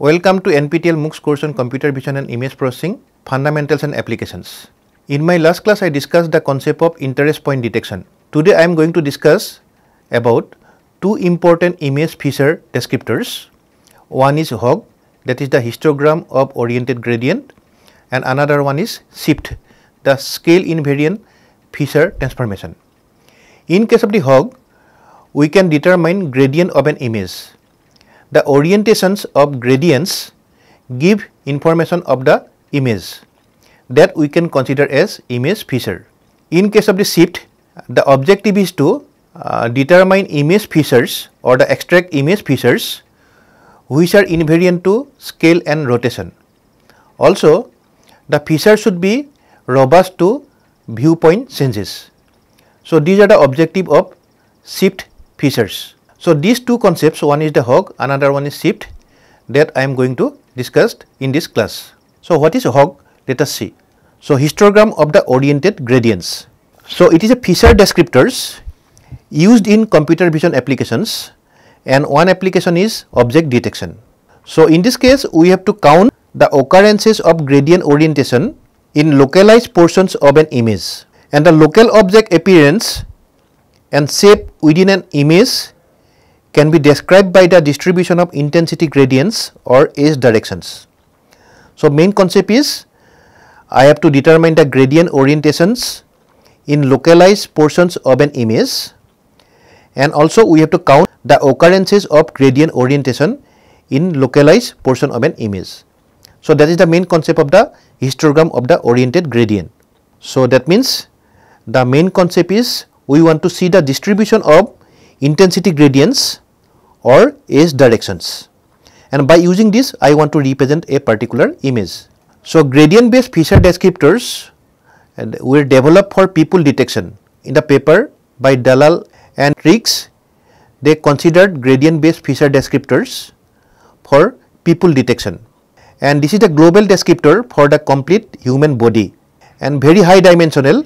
Welcome to NPTEL MOOCs course on Computer Vision and Image Processing, Fundamentals and Applications. In my last class, I discussed the concept of interest point detection. Today, I am going to discuss about two important image feature descriptors. One is HOG, that is the histogram of oriented gradient, and another one is SIFT, the scale invariant feature transformation. In case of the HOG, we can determine gradient of an image the orientations of gradients give information of the image that we can consider as image feature. In case of the shift, the objective is to uh, determine image features or the extract image features which are invariant to scale and rotation. Also, the feature should be robust to viewpoint changes. So, these are the objective of shift features. So, these two concepts one is the hog another one is shift that I am going to discuss in this class. So, what is hog let us see. So, histogram of the oriented gradients. So, it is a pixel descriptors used in computer vision applications and one application is object detection. So, in this case we have to count the occurrences of gradient orientation in localized portions of an image and the local object appearance and shape within an image can be described by the distribution of intensity gradients or edge directions. So, main concept is I have to determine the gradient orientations in localized portions of an image and also we have to count the occurrences of gradient orientation in localized portion of an image. So, that is the main concept of the histogram of the oriented gradient. So, that means the main concept is we want to see the distribution of intensity gradients or edge directions and by using this I want to represent a particular image. So, gradient based feature descriptors were developed for people detection. In the paper by Dalal and Riggs, they considered gradient based feature descriptors for people detection and this is the global descriptor for the complete human body and very high dimensional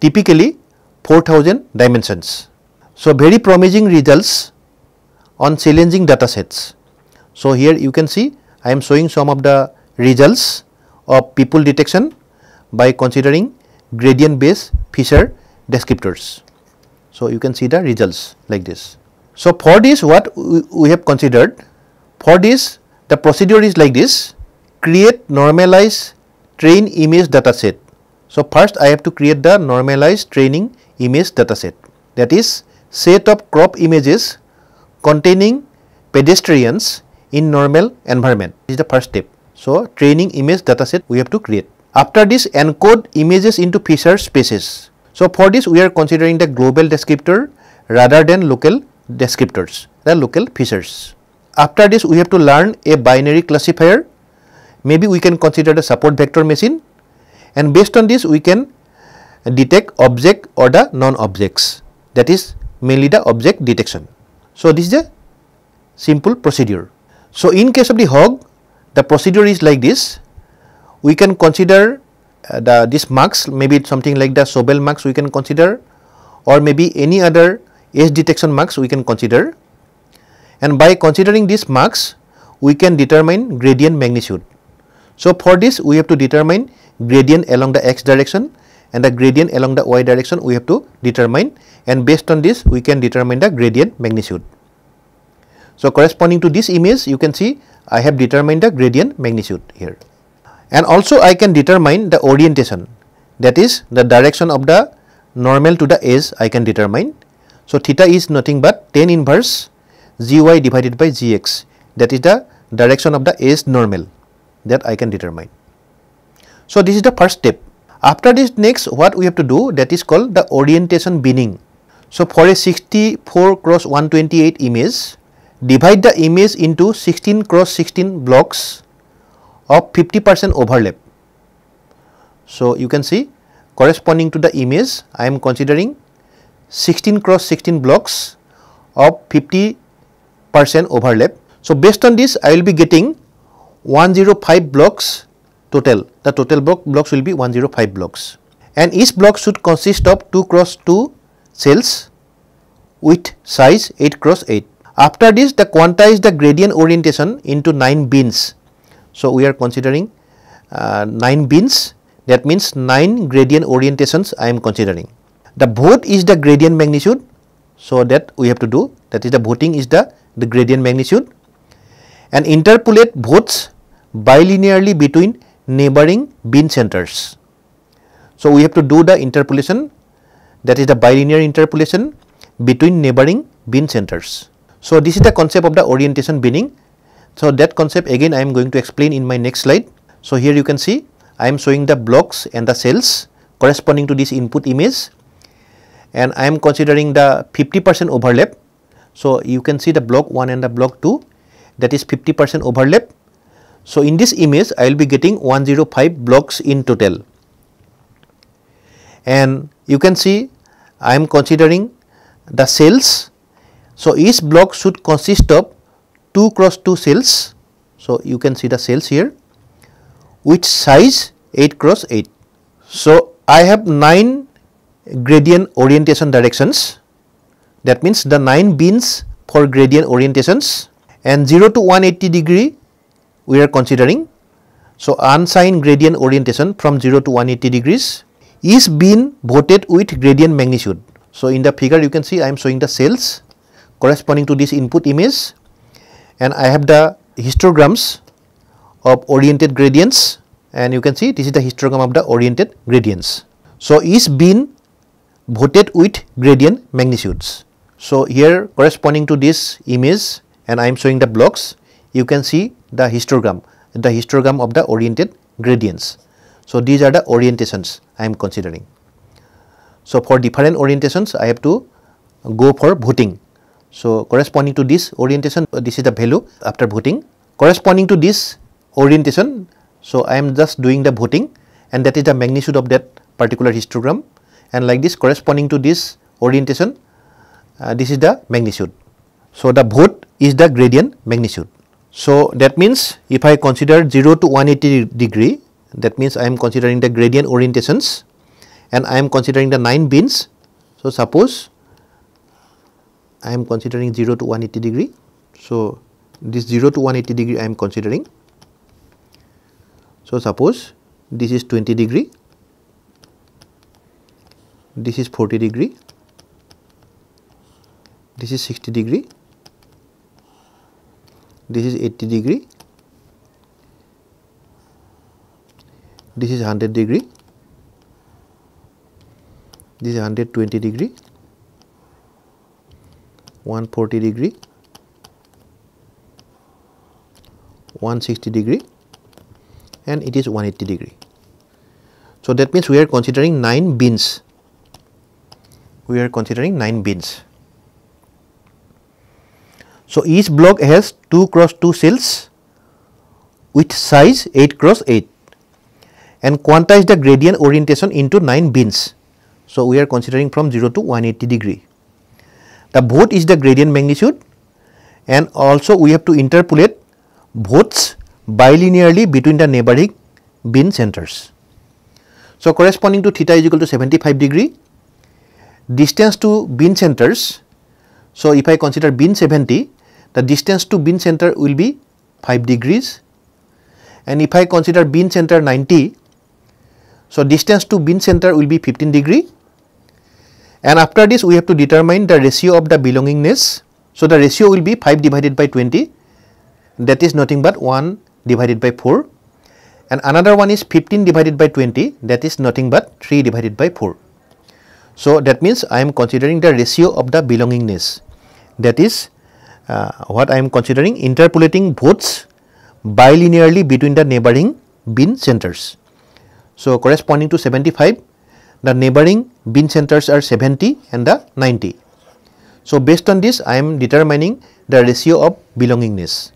typically 4000 dimensions. So, very promising results on challenging data sets. So, here you can see I am showing some of the results of people detection by considering gradient based Fisher descriptors. So, you can see the results like this. So, for this what we have considered for this the procedure is like this create normalize, train image dataset. So, first I have to create the normalized training image dataset that is set of crop images containing pedestrians in normal environment this is the first step. So, training image dataset we have to create. After this encode images into feature spaces. So, for this we are considering the global descriptor rather than local descriptors the local features. After this we have to learn a binary classifier maybe we can consider the support vector machine and based on this we can detect object or the non-objects that is mainly the object detection. So, this is a simple procedure. So, in case of the hog, the procedure is like this. We can consider uh, the this max, maybe something like the Sobel max, we can consider or maybe any other edge detection max we can consider. And by considering this max, we can determine gradient magnitude. So, for this we have to determine gradient along the x direction and the gradient along the y direction we have to determine and based on this we can determine the gradient magnitude. So, corresponding to this image you can see I have determined the gradient magnitude here and also I can determine the orientation that is the direction of the normal to the edge I can determine. So, theta is nothing but 10 inverse gy divided by gx that is the direction of the edge normal that I can determine. So, this is the first step. After this next what we have to do that is called the orientation binning so, for a 64 cross 128 image, divide the image into 16 cross 16 blocks of 50 percent overlap. So, you can see corresponding to the image I am considering 16 cross 16 blocks of 50 percent overlap. So, based on this I will be getting 105 blocks total the total block blocks will be 105 blocks and each block should consist of 2 cross 2 cells with size 8 cross 8. After this the quantize the gradient orientation into 9 bins. So, we are considering uh, 9 bins that means 9 gradient orientations I am considering. The vote is the gradient magnitude. So, that we have to do that is the voting is the, the gradient magnitude and interpolate votes bilinearly between neighboring bin centers. So, we have to do the interpolation that is the bilinear interpolation between neighboring bin centers. So, this is the concept of the orientation binning. So, that concept again I am going to explain in my next slide. So, here you can see I am showing the blocks and the cells corresponding to this input image and I am considering the 50 percent overlap. So, you can see the block 1 and the block 2 that is 50 percent overlap. So, in this image I will be getting 105 blocks in total and you can see I am considering the cells. So, each block should consist of 2 cross 2 cells. So, you can see the cells here which size 8 cross 8. So, I have 9 gradient orientation directions that means the 9 bins for gradient orientations and 0 to 180 degree we are considering. So, unsigned gradient orientation from 0 to 180 degrees is being voted with gradient magnitude. So, in the figure you can see I am showing the cells corresponding to this input image and I have the histograms of oriented gradients and you can see this is the histogram of the oriented gradients. So, is being voted with gradient magnitudes. So, here corresponding to this image and I am showing the blocks you can see the histogram the histogram of the oriented gradients. So, these are the orientations I am considering. So, for different orientations I have to go for booting. So, corresponding to this orientation this is the value after booting. corresponding to this orientation. So, I am just doing the booting, and that is the magnitude of that particular histogram and like this corresponding to this orientation uh, this is the magnitude. So, the boot is the gradient magnitude. So, that means if I consider 0 to 180 degree that means I am considering the gradient orientations and I am considering the 9 bins. So, suppose I am considering 0 to 180 degree. So, this 0 to 180 degree I am considering. So, suppose this is 20 degree, this is 40 degree, this is 60 degree, this is 80 degree this is 100 degree this is 120 degree 140 degree 160 degree and it is 180 degree so that means we are considering 9 bins we are considering 9 bins so each block has 2 cross 2 cells with size 8 cross 8 and quantize the gradient orientation into 9 bins. So, we are considering from 0 to 180 degree. The both is the gradient magnitude and also we have to interpolate volts bilinearly between the neighboring bin centers. So, corresponding to theta is equal to 75 degree distance to bin centers. So, if I consider bin 70 the distance to bin center will be 5 degrees and if I consider bin center 90 so, distance to bin center will be 15 degree and after this we have to determine the ratio of the belongingness. So, the ratio will be 5 divided by 20 that is nothing but 1 divided by 4 and another one is 15 divided by 20 that is nothing but 3 divided by 4. So, that means I am considering the ratio of the belongingness that is uh, what I am considering interpolating votes bilinearly between the neighboring bin centers. So corresponding to 75, the neighboring bin centers are 70 and the 90. So based on this, I am determining the ratio of belongingness.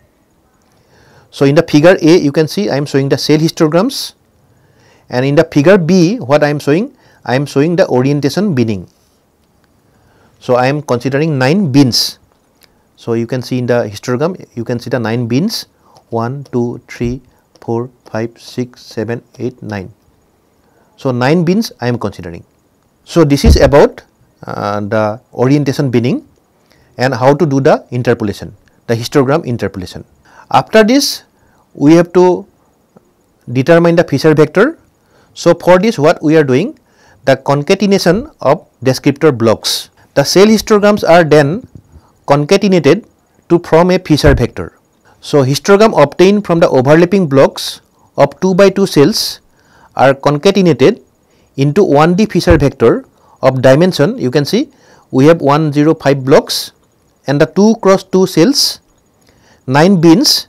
So in the figure A, you can see I am showing the cell histograms and in the figure B, what I am showing? I am showing the orientation binning. So I am considering 9 bins. So you can see in the histogram, you can see the 9 bins 1, 2, 3, 4, 5, 6, 7, 8, 9. So, 9 bins I am considering. So, this is about uh, the orientation binning and how to do the interpolation, the histogram interpolation. After this, we have to determine the Fisher vector. So, for this what we are doing, the concatenation of descriptor blocks. The cell histograms are then concatenated to form a Fisher vector. So, histogram obtained from the overlapping blocks of 2 by 2 cells are concatenated into 1D feature vector of dimension you can see we have 105 blocks and the 2 cross 2 cells 9 bins.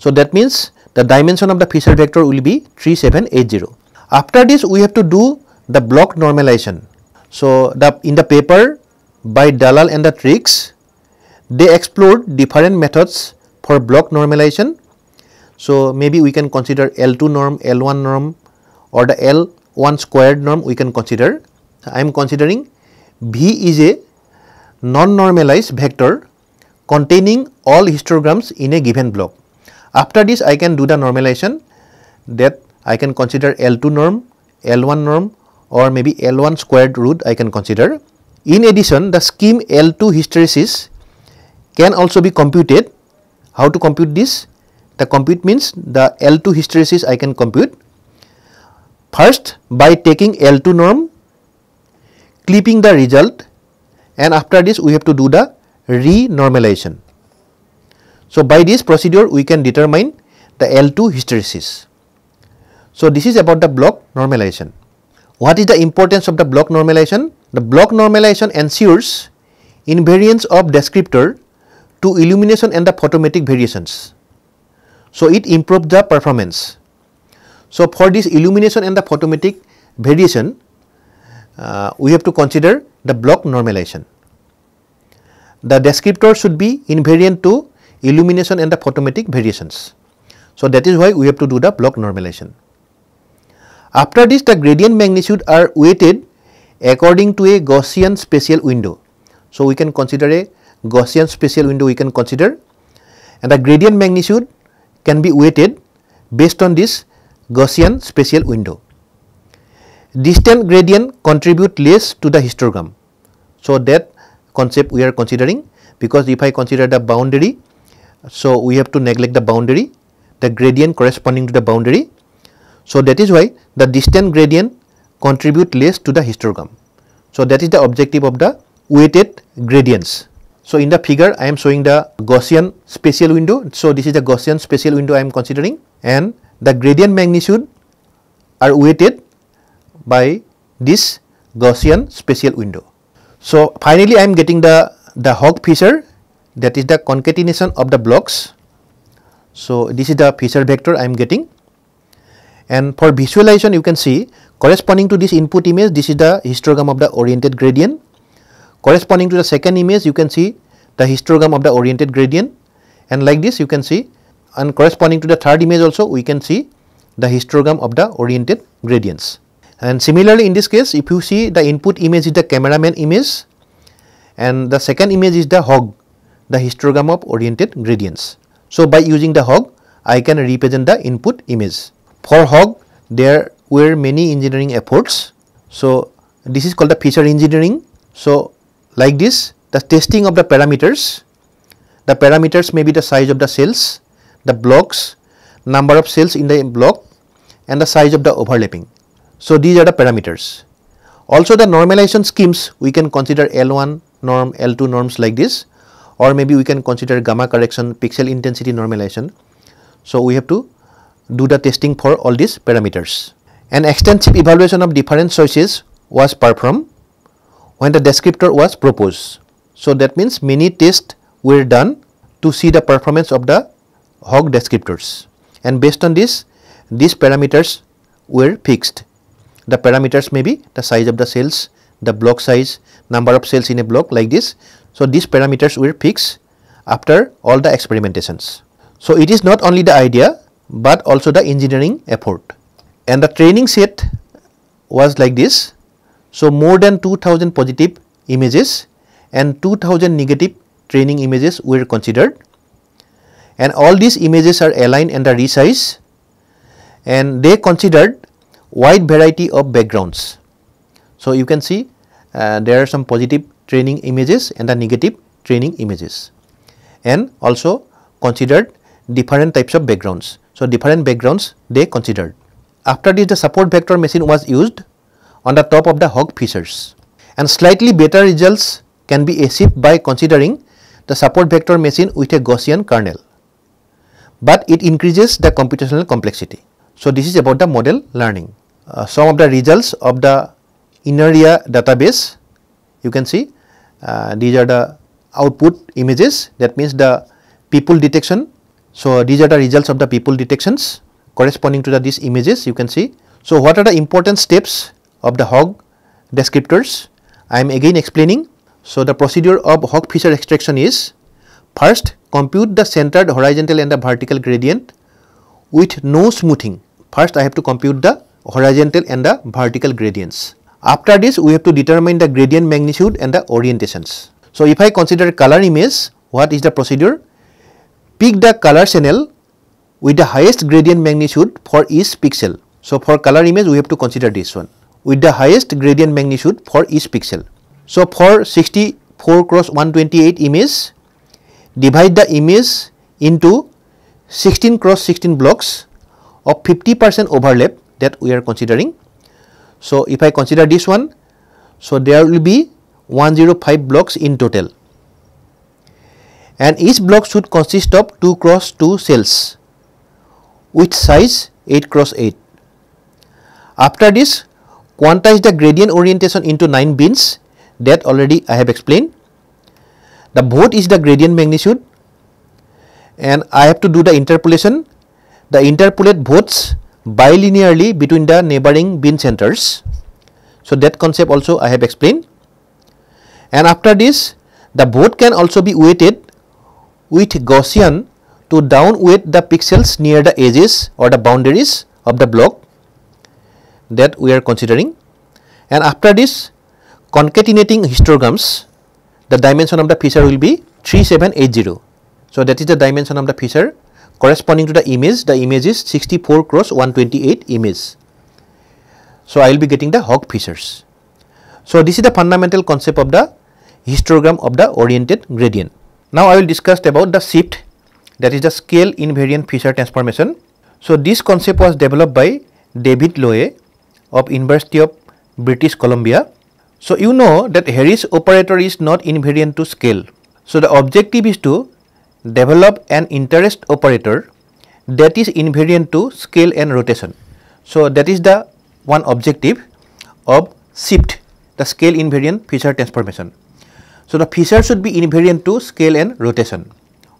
So, that means the dimension of the feature vector will be 3780. After this we have to do the block normalization. So, the in the paper by Dalal and the tricks they explored different methods for block normalization. So, maybe we can consider L2 norm, L1 norm or the L1 squared norm we can consider. I am considering V is a non-normalized vector containing all histograms in a given block. After this I can do the normalization that I can consider L2 norm, L1 norm or maybe L1 squared root I can consider. In addition the scheme L2 hysteresis can also be computed. How to compute this? The compute means the L2 hysteresis I can compute First by taking L2 norm, clipping the result and after this we have to do the renormalization. So by this procedure we can determine the L2 hysteresis. So this is about the block normalization. What is the importance of the block normalization? The block normalization ensures invariance of descriptor to illumination and the photometric variations. So it improves the performance. So, for this illumination and the photometric variation, uh, we have to consider the block normalization. The descriptor should be invariant to illumination and the photometric variations. So, that is why we have to do the block normalization. After this, the gradient magnitude are weighted according to a Gaussian spatial window. So, we can consider a Gaussian spatial window we can consider and the gradient magnitude can be weighted based on this Gaussian spatial window. Distant gradient contribute less to the histogram. So, that concept we are considering because if I consider the boundary, so we have to neglect the boundary, the gradient corresponding to the boundary. So, that is why the distant gradient contribute less to the histogram. So, that is the objective of the weighted gradients. So, in the figure I am showing the Gaussian spatial window. So, this is the Gaussian spatial window I am considering and the gradient magnitude are weighted by this Gaussian spatial window. So finally I am getting the the hog feature that is the concatenation of the blocks. So this is the feature vector I am getting and for visualization you can see corresponding to this input image this is the histogram of the oriented gradient corresponding to the second image you can see the histogram of the oriented gradient and like this you can see and corresponding to the third image also we can see the histogram of the oriented gradients. And similarly in this case if you see the input image is the cameraman image and the second image is the hog the histogram of oriented gradients. So by using the hog I can represent the input image. For hog there were many engineering efforts. So this is called the feature engineering. So like this the testing of the parameters the parameters may be the size of the cells the blocks, number of cells in the block and the size of the overlapping. So these are the parameters. Also the normalization schemes we can consider L1 norm, L2 norms like this or maybe we can consider gamma correction, pixel intensity normalization. So we have to do the testing for all these parameters. An extensive evaluation of different sources was performed when the descriptor was proposed. So that means many tests were done to see the performance of the Hogg descriptors and based on this these parameters were fixed. The parameters may be the size of the cells, the block size, number of cells in a block like this. So, these parameters were fixed after all the experimentations. So, it is not only the idea but also the engineering effort and the training set was like this. So, more than 2000 positive images and 2000 negative training images were considered and all these images are aligned and are resized and they considered wide variety of backgrounds. So, you can see uh, there are some positive training images and the negative training images and also considered different types of backgrounds. So, different backgrounds they considered. After this the support vector machine was used on the top of the hog fissures and slightly better results can be achieved by considering the support vector machine with a Gaussian kernel but it increases the computational complexity. So, this is about the model learning. Uh, some of the results of the Inaria database you can see uh, these are the output images that means the people detection. So, these are the results of the people detections corresponding to the, these images you can see. So, what are the important steps of the hog descriptors? I am again explaining. So, the procedure of hog feature extraction is First, compute the centered horizontal and the vertical gradient with no smoothing. First, I have to compute the horizontal and the vertical gradients. After this, we have to determine the gradient magnitude and the orientations. So, if I consider color image, what is the procedure? Pick the color channel with the highest gradient magnitude for each pixel. So, for color image, we have to consider this one with the highest gradient magnitude for each pixel. So, for 64 cross 128 image, divide the image into 16 cross 16 blocks of 50 percent overlap that we are considering. So, if I consider this one, so there will be 105 blocks in total and each block should consist of 2 cross 2 cells with size 8 cross 8. After this, quantize the gradient orientation into 9 bins that already I have explained the both is the gradient magnitude and I have to do the interpolation. The interpolate both bilinearly between the neighboring bin centers. So, that concept also I have explained. And after this, the both can also be weighted with Gaussian to downweight the pixels near the edges or the boundaries of the block that we are considering. And after this, concatenating histograms the dimension of the fissure will be 3780. So that is the dimension of the fissure corresponding to the image the image is 64 cross 128 image. So I will be getting the hog fissures. So this is the fundamental concept of the histogram of the oriented gradient. Now I will discuss about the shift that is the scale invariant fissure transformation. So this concept was developed by David Lowe of University of British Columbia so you know that Harris operator is not invariant to scale. So the objective is to develop an interest operator that is invariant to scale and rotation. So that is the one objective of shift the scale invariant Fisher transformation. So the Fisher should be invariant to scale and rotation.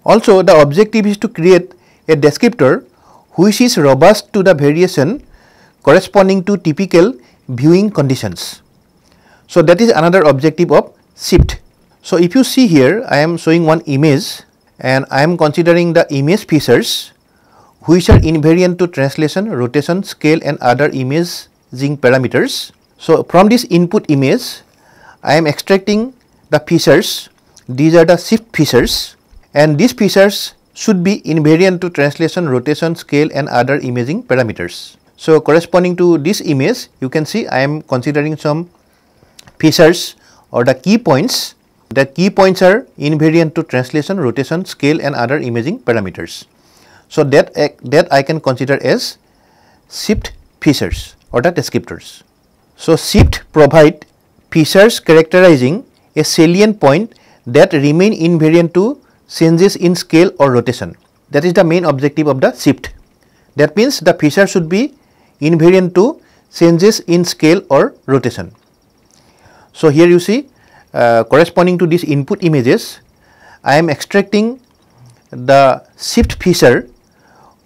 Also the objective is to create a descriptor which is robust to the variation corresponding to typical viewing conditions. So, that is another objective of shift. So, if you see here I am showing one image and I am considering the image features which are invariant to translation, rotation, scale and other imaging parameters. So, from this input image I am extracting the features, these are the shift features and these features should be invariant to translation, rotation, scale and other imaging parameters. So, corresponding to this image you can see I am considering some features or the key points. The key points are invariant to translation, rotation, scale and other imaging parameters. So, that, eh, that I can consider as shift features or the descriptors. So, shift provide features characterizing a salient point that remain invariant to changes in scale or rotation. That is the main objective of the shift. That means the feature should be invariant to changes in scale or rotation. So, here you see uh, corresponding to these input images, I am extracting the shift feature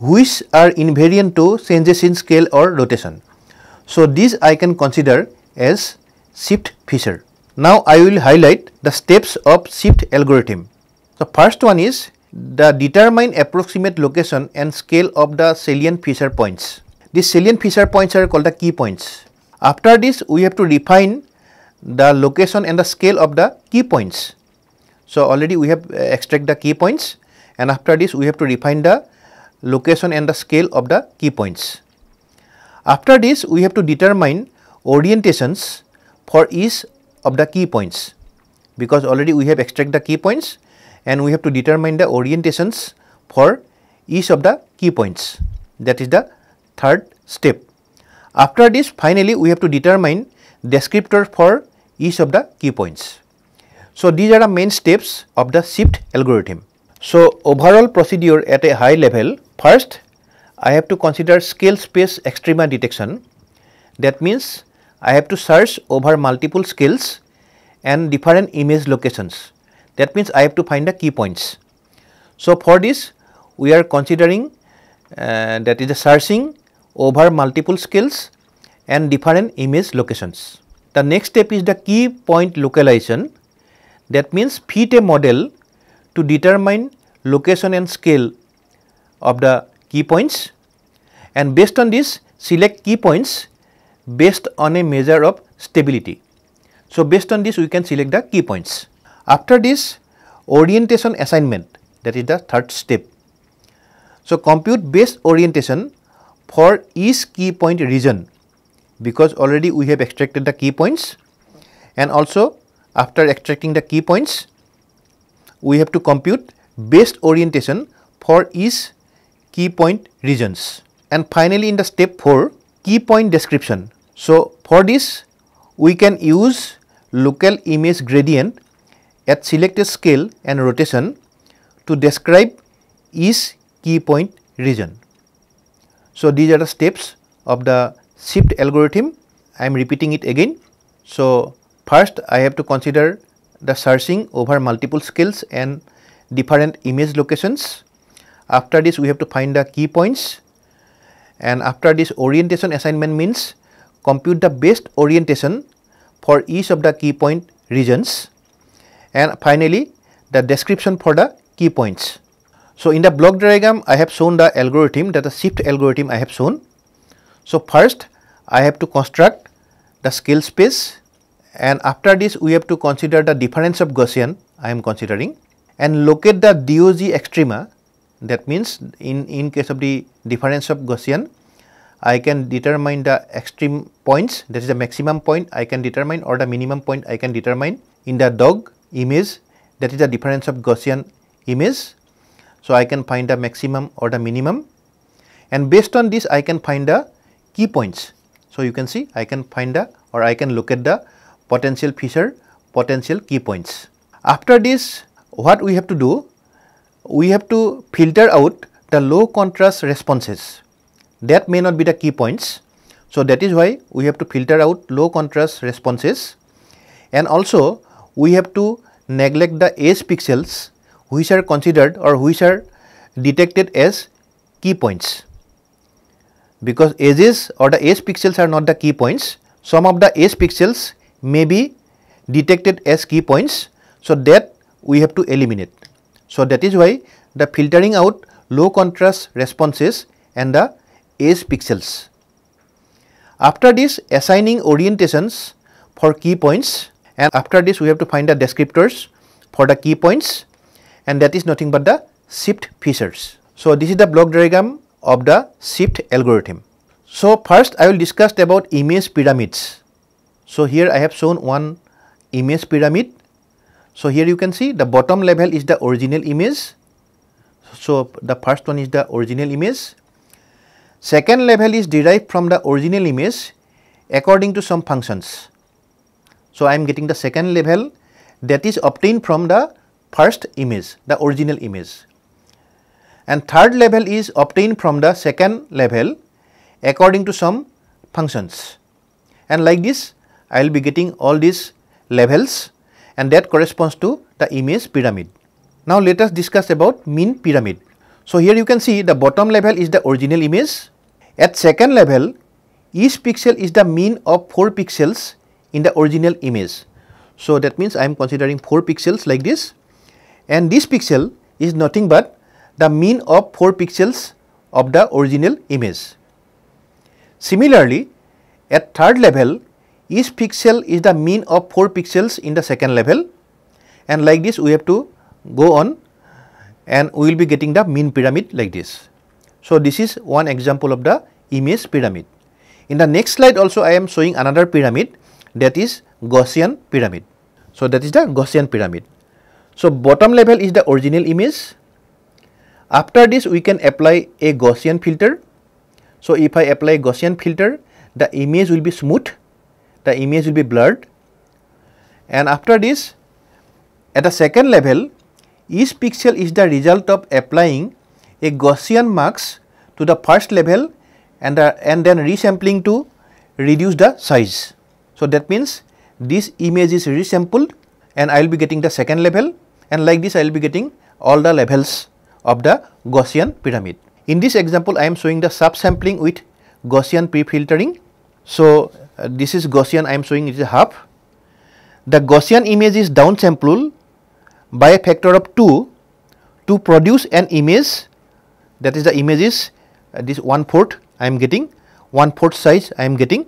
which are invariant to changes in scale or rotation. So, these I can consider as shift feature. Now, I will highlight the steps of shift algorithm. The first one is the determine approximate location and scale of the salient feature points. These salient feature points are called the key points. After this, we have to refine the location and the scale of the key points. So, already we have uh, extract the key points and after this we have to define the location and the scale of the key points. After this we have to determine orientations for each of the key points because already we have extract the key points and we have to determine the orientations for each of the key points that is the third step. After this finally we have to determine descriptor for each of the key points. So, these are the main steps of the shift algorithm. So, overall procedure at a high level, first I have to consider scale space extrema detection. That means I have to search over multiple scales and different image locations. That means I have to find the key points. So, for this we are considering uh, that is the searching over multiple scales and different image locations. The next step is the key point localization that means fit a model to determine location and scale of the key points and based on this select key points based on a measure of stability. So, based on this we can select the key points. After this orientation assignment that is the third step. So, compute base orientation for each key point region because already we have extracted the key points and also after extracting the key points we have to compute best orientation for each key point regions and finally in the step 4 key point description. So, for this we can use local image gradient at selected scale and rotation to describe each key point region. So, these are the steps of the shift algorithm I am repeating it again. So first I have to consider the searching over multiple skills and different image locations. After this we have to find the key points and after this orientation assignment means compute the best orientation for each of the key point regions and finally the description for the key points. So in the block diagram I have shown the algorithm that the shift algorithm I have shown so, first I have to construct the scale space and after this we have to consider the difference of Gaussian I am considering and locate the DOG extrema that means in, in case of the difference of Gaussian I can determine the extreme points that is the maximum point I can determine or the minimum point I can determine in the dog image that is the difference of Gaussian image. So, I can find the maximum or the minimum and based on this I can find the key points. So, you can see I can find the or I can look at the potential feature potential key points. After this what we have to do? We have to filter out the low contrast responses that may not be the key points. So, that is why we have to filter out low contrast responses and also we have to neglect the edge pixels which are considered or which are detected as key points because edges or the edge pixels are not the key points. Some of the edge pixels may be detected as key points. So, that we have to eliminate. So, that is why the filtering out low contrast responses and the edge pixels. After this assigning orientations for key points and after this we have to find the descriptors for the key points and that is nothing but the shift features. So, this is the block diagram of the shift algorithm. So first I will discuss about image pyramids. So here I have shown one image pyramid. So here you can see the bottom level is the original image. So the first one is the original image. Second level is derived from the original image according to some functions. So I am getting the second level that is obtained from the first image, the original image and third level is obtained from the second level according to some functions. And like this, I will be getting all these levels and that corresponds to the image pyramid. Now let us discuss about mean pyramid. So here you can see the bottom level is the original image. At second level, each pixel is the mean of 4 pixels in the original image. So that means I am considering 4 pixels like this and this pixel is nothing but the mean of 4 pixels of the original image. Similarly, at third level, each pixel is the mean of 4 pixels in the second level and like this we have to go on and we will be getting the mean pyramid like this. So, this is one example of the image pyramid. In the next slide also I am showing another pyramid that is Gaussian pyramid. So, that is the Gaussian pyramid. So, bottom level is the original image after this, we can apply a Gaussian filter. So, if I apply Gaussian filter, the image will be smooth, the image will be blurred. And after this, at the second level, each pixel is the result of applying a Gaussian mask to the first level and, the, and then resampling to reduce the size. So, that means this image is resampled and I will be getting the second level and like this I will be getting all the levels of the Gaussian pyramid. In this example, I am showing the subsampling with Gaussian pre-filtering. So, uh, this is Gaussian I am showing it is half. The Gaussian image is downsampled by a factor of 2 to produce an image that is the image is uh, this one fourth I am getting, one fourth size I am getting.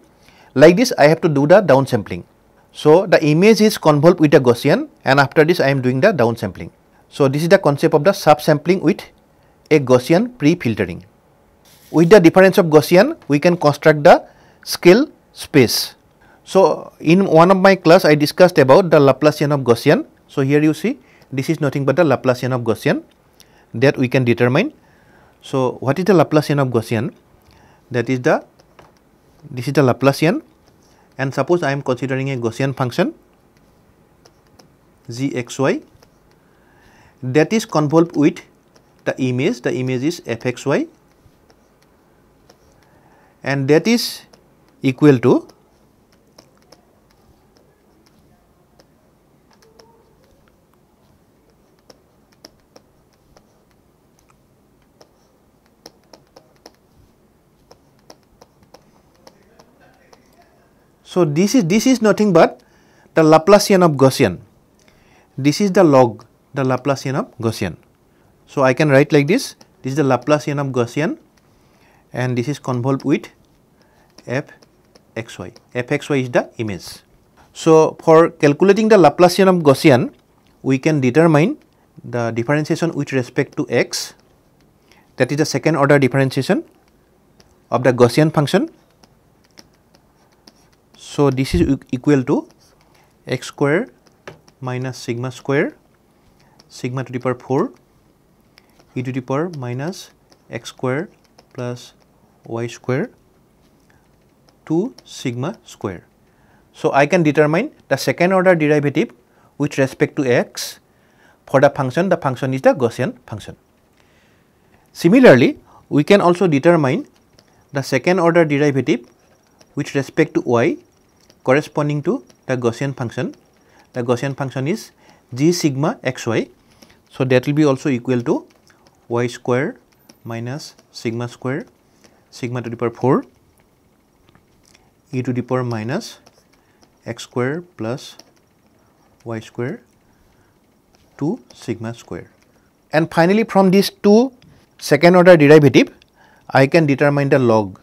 Like this I have to do the downsampling. So, the image is convolved with a Gaussian and after this I am doing the downsampling. So, this is the concept of the subsampling with a Gaussian pre-filtering. With the difference of Gaussian, we can construct the scale space. So, in one of my class, I discussed about the Laplacian of Gaussian. So, here you see this is nothing but the Laplacian of Gaussian that we can determine. So, what is the Laplacian of Gaussian? That is the, this is the Laplacian and suppose I am considering a Gaussian function g x y that is convolved with the image, the image is fxy and that is equal to So, this is this is nothing but the Laplacian of Gaussian. This is the log the Laplacian of Gaussian. So, I can write like this, this is the Laplacian of Gaussian and this is convolved with f x y, f x y is the image. So, for calculating the Laplacian of Gaussian, we can determine the differentiation with respect to x that is the second order differentiation of the Gaussian function. So, this is equal to x square minus sigma square sigma to the power 4 e to the power minus x square plus y square two sigma square. So, I can determine the second order derivative with respect to x for the function, the function is the Gaussian function. Similarly, we can also determine the second order derivative with respect to y corresponding to the Gaussian function. The Gaussian function is g sigma xy so, that will be also equal to y square minus sigma square sigma to the power 4 e to the power minus x square plus y square two sigma square. And finally, from these two second order derivative, I can determine the log.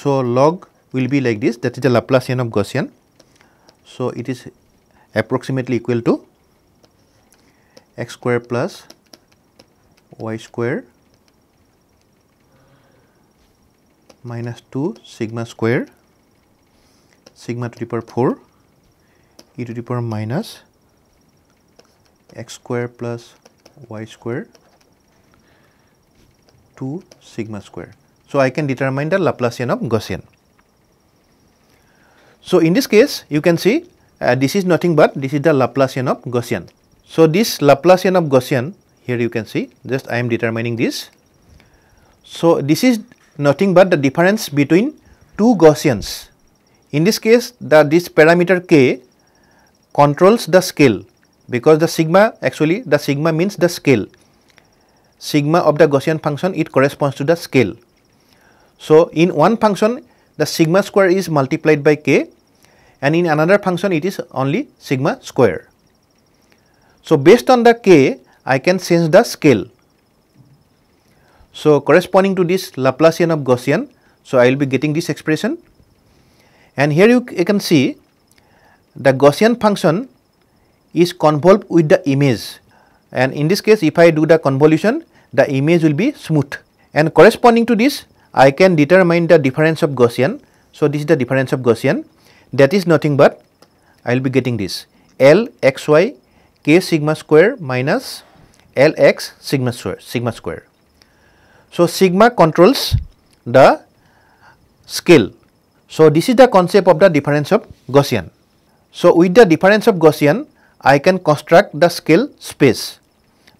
So, log will be like this that is the Laplacian of Gaussian. So, it is approximately equal to x square plus y square minus 2 sigma square sigma to the power 4 e to the power minus x square plus y square 2 sigma square. So, I can determine the Laplacian of Gaussian. So, in this case you can see uh, this is nothing but this is the Laplacian of Gaussian. So, this Laplacian of Gaussian here you can see just I am determining this. So, this is nothing but the difference between two Gaussians. In this case the this parameter k controls the scale because the sigma actually the sigma means the scale sigma of the Gaussian function it corresponds to the scale. So, in one function the sigma square is multiplied by k and in another function it is only sigma square. So, based on the k, I can sense the scale. So, corresponding to this Laplacian of Gaussian, so I will be getting this expression. And here you, you can see the Gaussian function is convolved with the image and in this case if I do the convolution the image will be smooth and corresponding to this I can determine the difference of Gaussian. So, this is the difference of Gaussian that is nothing but I will be getting this L x y k sigma square minus Lx sigma square, sigma square. So, sigma controls the scale. So, this is the concept of the difference of Gaussian. So, with the difference of Gaussian, I can construct the scale space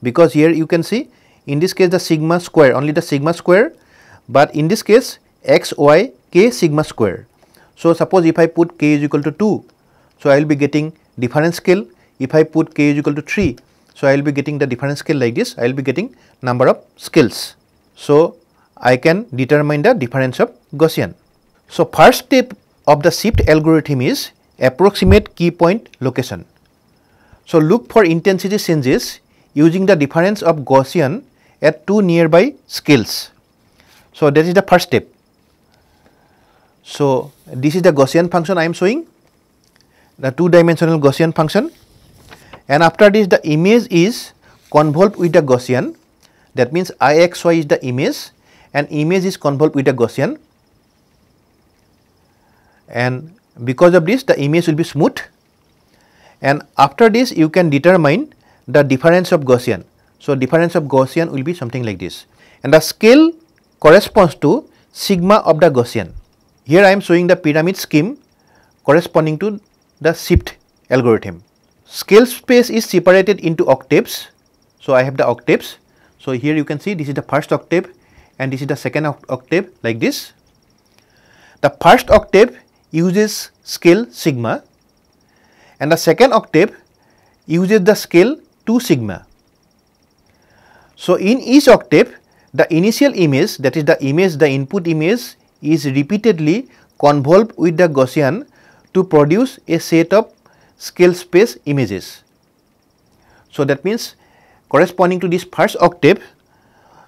because here you can see in this case the sigma square, only the sigma square, but in this case x, y, k sigma square. So, suppose if I put k is equal to 2, so I will be getting difference scale if I put k is equal to 3, so I will be getting the different scale like this, I will be getting number of scales. So I can determine the difference of Gaussian. So first step of the shift algorithm is approximate key point location. So look for intensity changes using the difference of Gaussian at two nearby scales. So that is the first step. So this is the Gaussian function I am showing, the two dimensional Gaussian function and after this the image is convolved with the Gaussian that means Ixy is the image and image is convolved with a Gaussian and because of this the image will be smooth and after this you can determine the difference of Gaussian. So, difference of Gaussian will be something like this and the scale corresponds to sigma of the Gaussian. Here I am showing the pyramid scheme corresponding to the shift algorithm. Scale space is separated into octaves. So, I have the octaves. So, here you can see this is the first octave and this is the second octave like this. The first octave uses scale sigma and the second octave uses the scale 2 sigma. So, in each octave the initial image that is the image the input image is repeatedly convolved with the Gaussian to produce a set of scale space images. So that means corresponding to this first octave,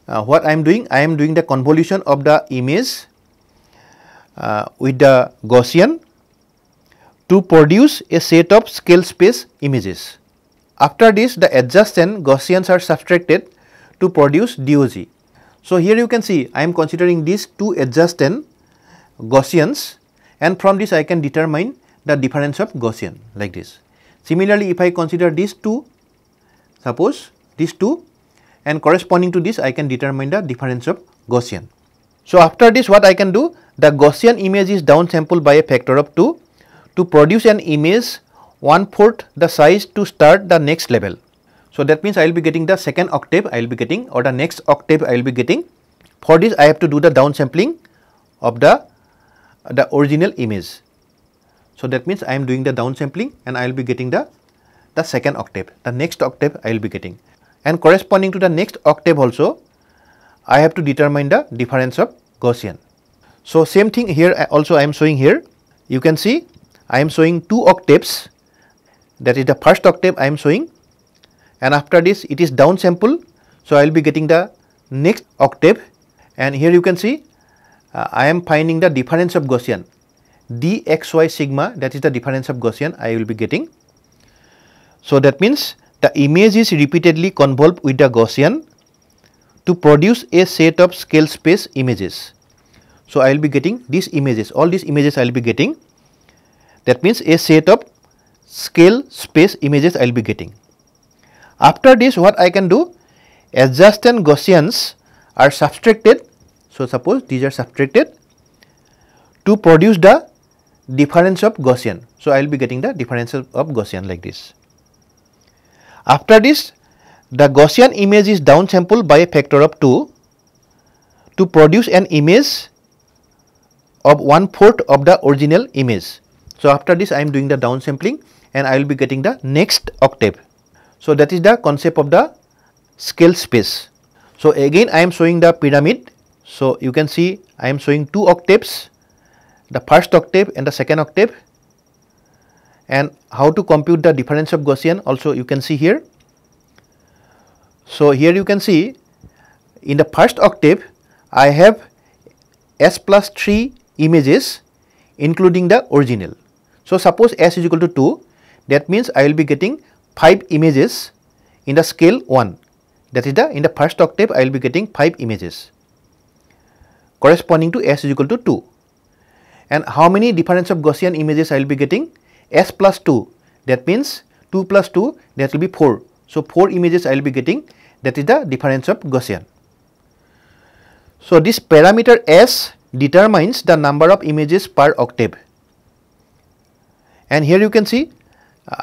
uh, what I am doing? I am doing the convolution of the image uh, with the Gaussian to produce a set of scale space images. After this, the adjacent Gaussians are subtracted to produce DOG. So, here you can see I am considering these two adjacent Gaussians and from this I can determine the difference of Gaussian like this. Similarly, if I consider these two, suppose these two and corresponding to this I can determine the difference of Gaussian. So, after this what I can do? The Gaussian image is downsampled by a factor of 2 to produce an image one fourth the size to start the next level. So, that means I will be getting the second octave I will be getting or the next octave I will be getting. For this I have to do the downsampling of the, the original image. So that means I am doing the downsampling and I will be getting the, the second octave, the next octave I will be getting. And corresponding to the next octave also, I have to determine the difference of Gaussian. So same thing here also I am showing here. You can see I am showing two octaves that is the first octave I am showing and after this it is down sample. So I will be getting the next octave and here you can see uh, I am finding the difference of Gaussian dxy sigma that is the difference of Gaussian I will be getting. So, that means the image is repeatedly convolved with the Gaussian to produce a set of scale space images. So, I will be getting these images all these images I will be getting that means a set of scale space images I will be getting. After this what I can do and Gaussians are subtracted. So, suppose these are subtracted to produce the difference of Gaussian. So, I will be getting the difference of Gaussian like this. After this, the Gaussian image is downsampled by a factor of 2 to produce an image of one fourth of the original image. So, after this I am doing the downsampling and I will be getting the next octave. So, that is the concept of the scale space. So, again I am showing the pyramid. So, you can see I am showing two octaves the first octave and the second octave and how to compute the difference of Gaussian also you can see here. So, here you can see in the first octave I have S plus 3 images including the original. So, suppose S is equal to 2 that means I will be getting 5 images in the scale 1 that is the in the first octave I will be getting 5 images corresponding to S is equal to 2 and how many difference of Gaussian images I will be getting? S plus 2 that means 2 plus 2 that will be 4. So, 4 images I will be getting that is the difference of Gaussian. So, this parameter S determines the number of images per octave and here you can see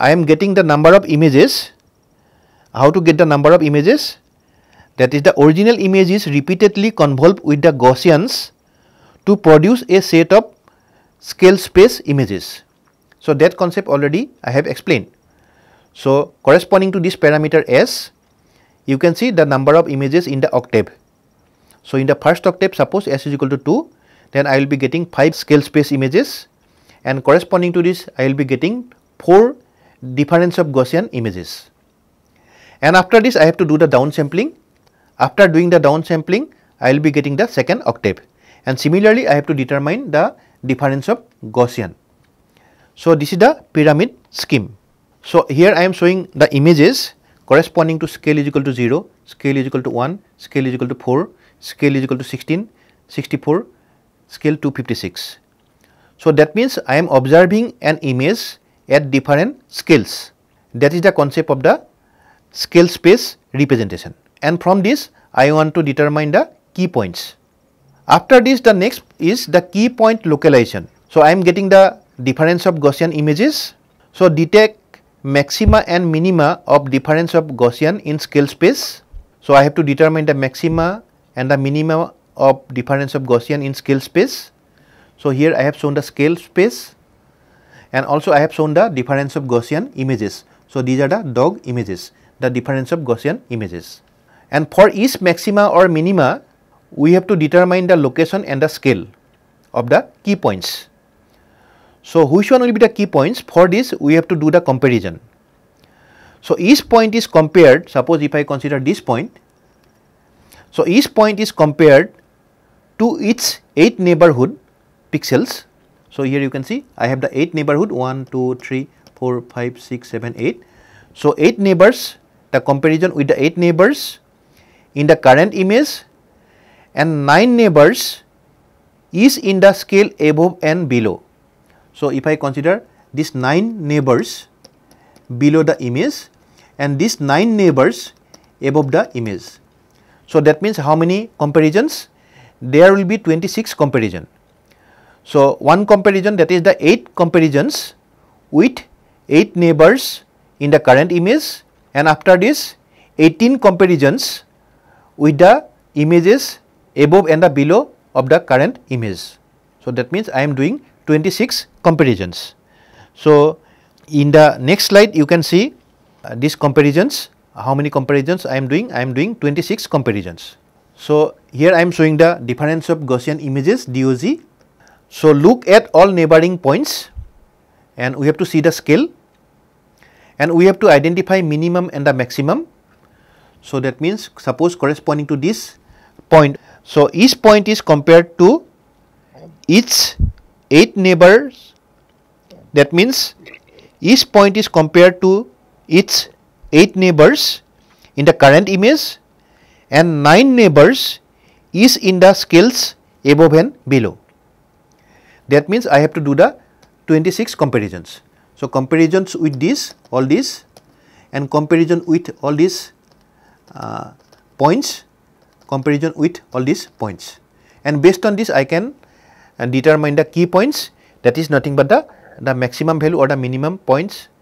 I am getting the number of images. How to get the number of images? That is the original image is repeatedly convolved with the Gaussians to produce a set of scale space images. So, that concept already I have explained. So, corresponding to this parameter S, you can see the number of images in the octave. So, in the first octave suppose S is equal to 2, then I will be getting 5 scale space images and corresponding to this I will be getting 4 difference of Gaussian images. And after this I have to do the down sampling. After doing the down sampling, I will be getting the second octave. And similarly, I have to determine the difference of Gaussian. So, this is the pyramid scheme. So, here I am showing the images corresponding to scale is equal to 0, scale is equal to 1, scale is equal to 4, scale is equal to 16, 64, scale 256. So, that means I am observing an image at different scales. That is the concept of the scale space representation. And from this, I want to determine the key points. After this the next is the key point localization. So I am getting the difference of Gaussian images. So detect maxima and minima of difference of Gaussian in scale space. So I have to determine the maxima and the minima of difference of Gaussian in scale space. So here I have shown the scale space and also I have shown the difference of Gaussian images. So these are the dog images, the difference of Gaussian images. And for each maxima or minima, we have to determine the location and the scale of the key points. So, which one will be the key points? For this, we have to do the comparison. So, each point is compared, suppose if I consider this point, so each point is compared to its 8 neighborhood pixels. So, here you can see I have the 8 neighborhood 1, 2, 3, 4, 5, 6, 7, 8. So, 8 neighbors, the comparison with the 8 neighbors in the current image and 9 neighbors is in the scale above and below. So, if I consider these 9 neighbors below the image and these 9 neighbors above the image. So, that means how many comparisons? There will be 26 comparison. So, one comparison that is the 8 comparisons with 8 neighbors in the current image and after this 18 comparisons with the images above and the below of the current image. So, that means I am doing 26 comparisons. So, in the next slide you can see uh, these comparisons, how many comparisons I am doing? I am doing 26 comparisons. So, here I am showing the difference of Gaussian images DOG. So, look at all neighboring points and we have to see the scale and we have to identify minimum and the maximum. So, that means suppose corresponding to this point so, each point is compared to its 8 neighbors that means each point is compared to its 8 neighbors in the current image and 9 neighbors is in the scales above and below. That means I have to do the 26 comparisons. So, comparisons with this all this and comparison with all these uh, points comparison with all these points. And based on this I can uh, determine the key points that is nothing but the, the maximum value or the minimum points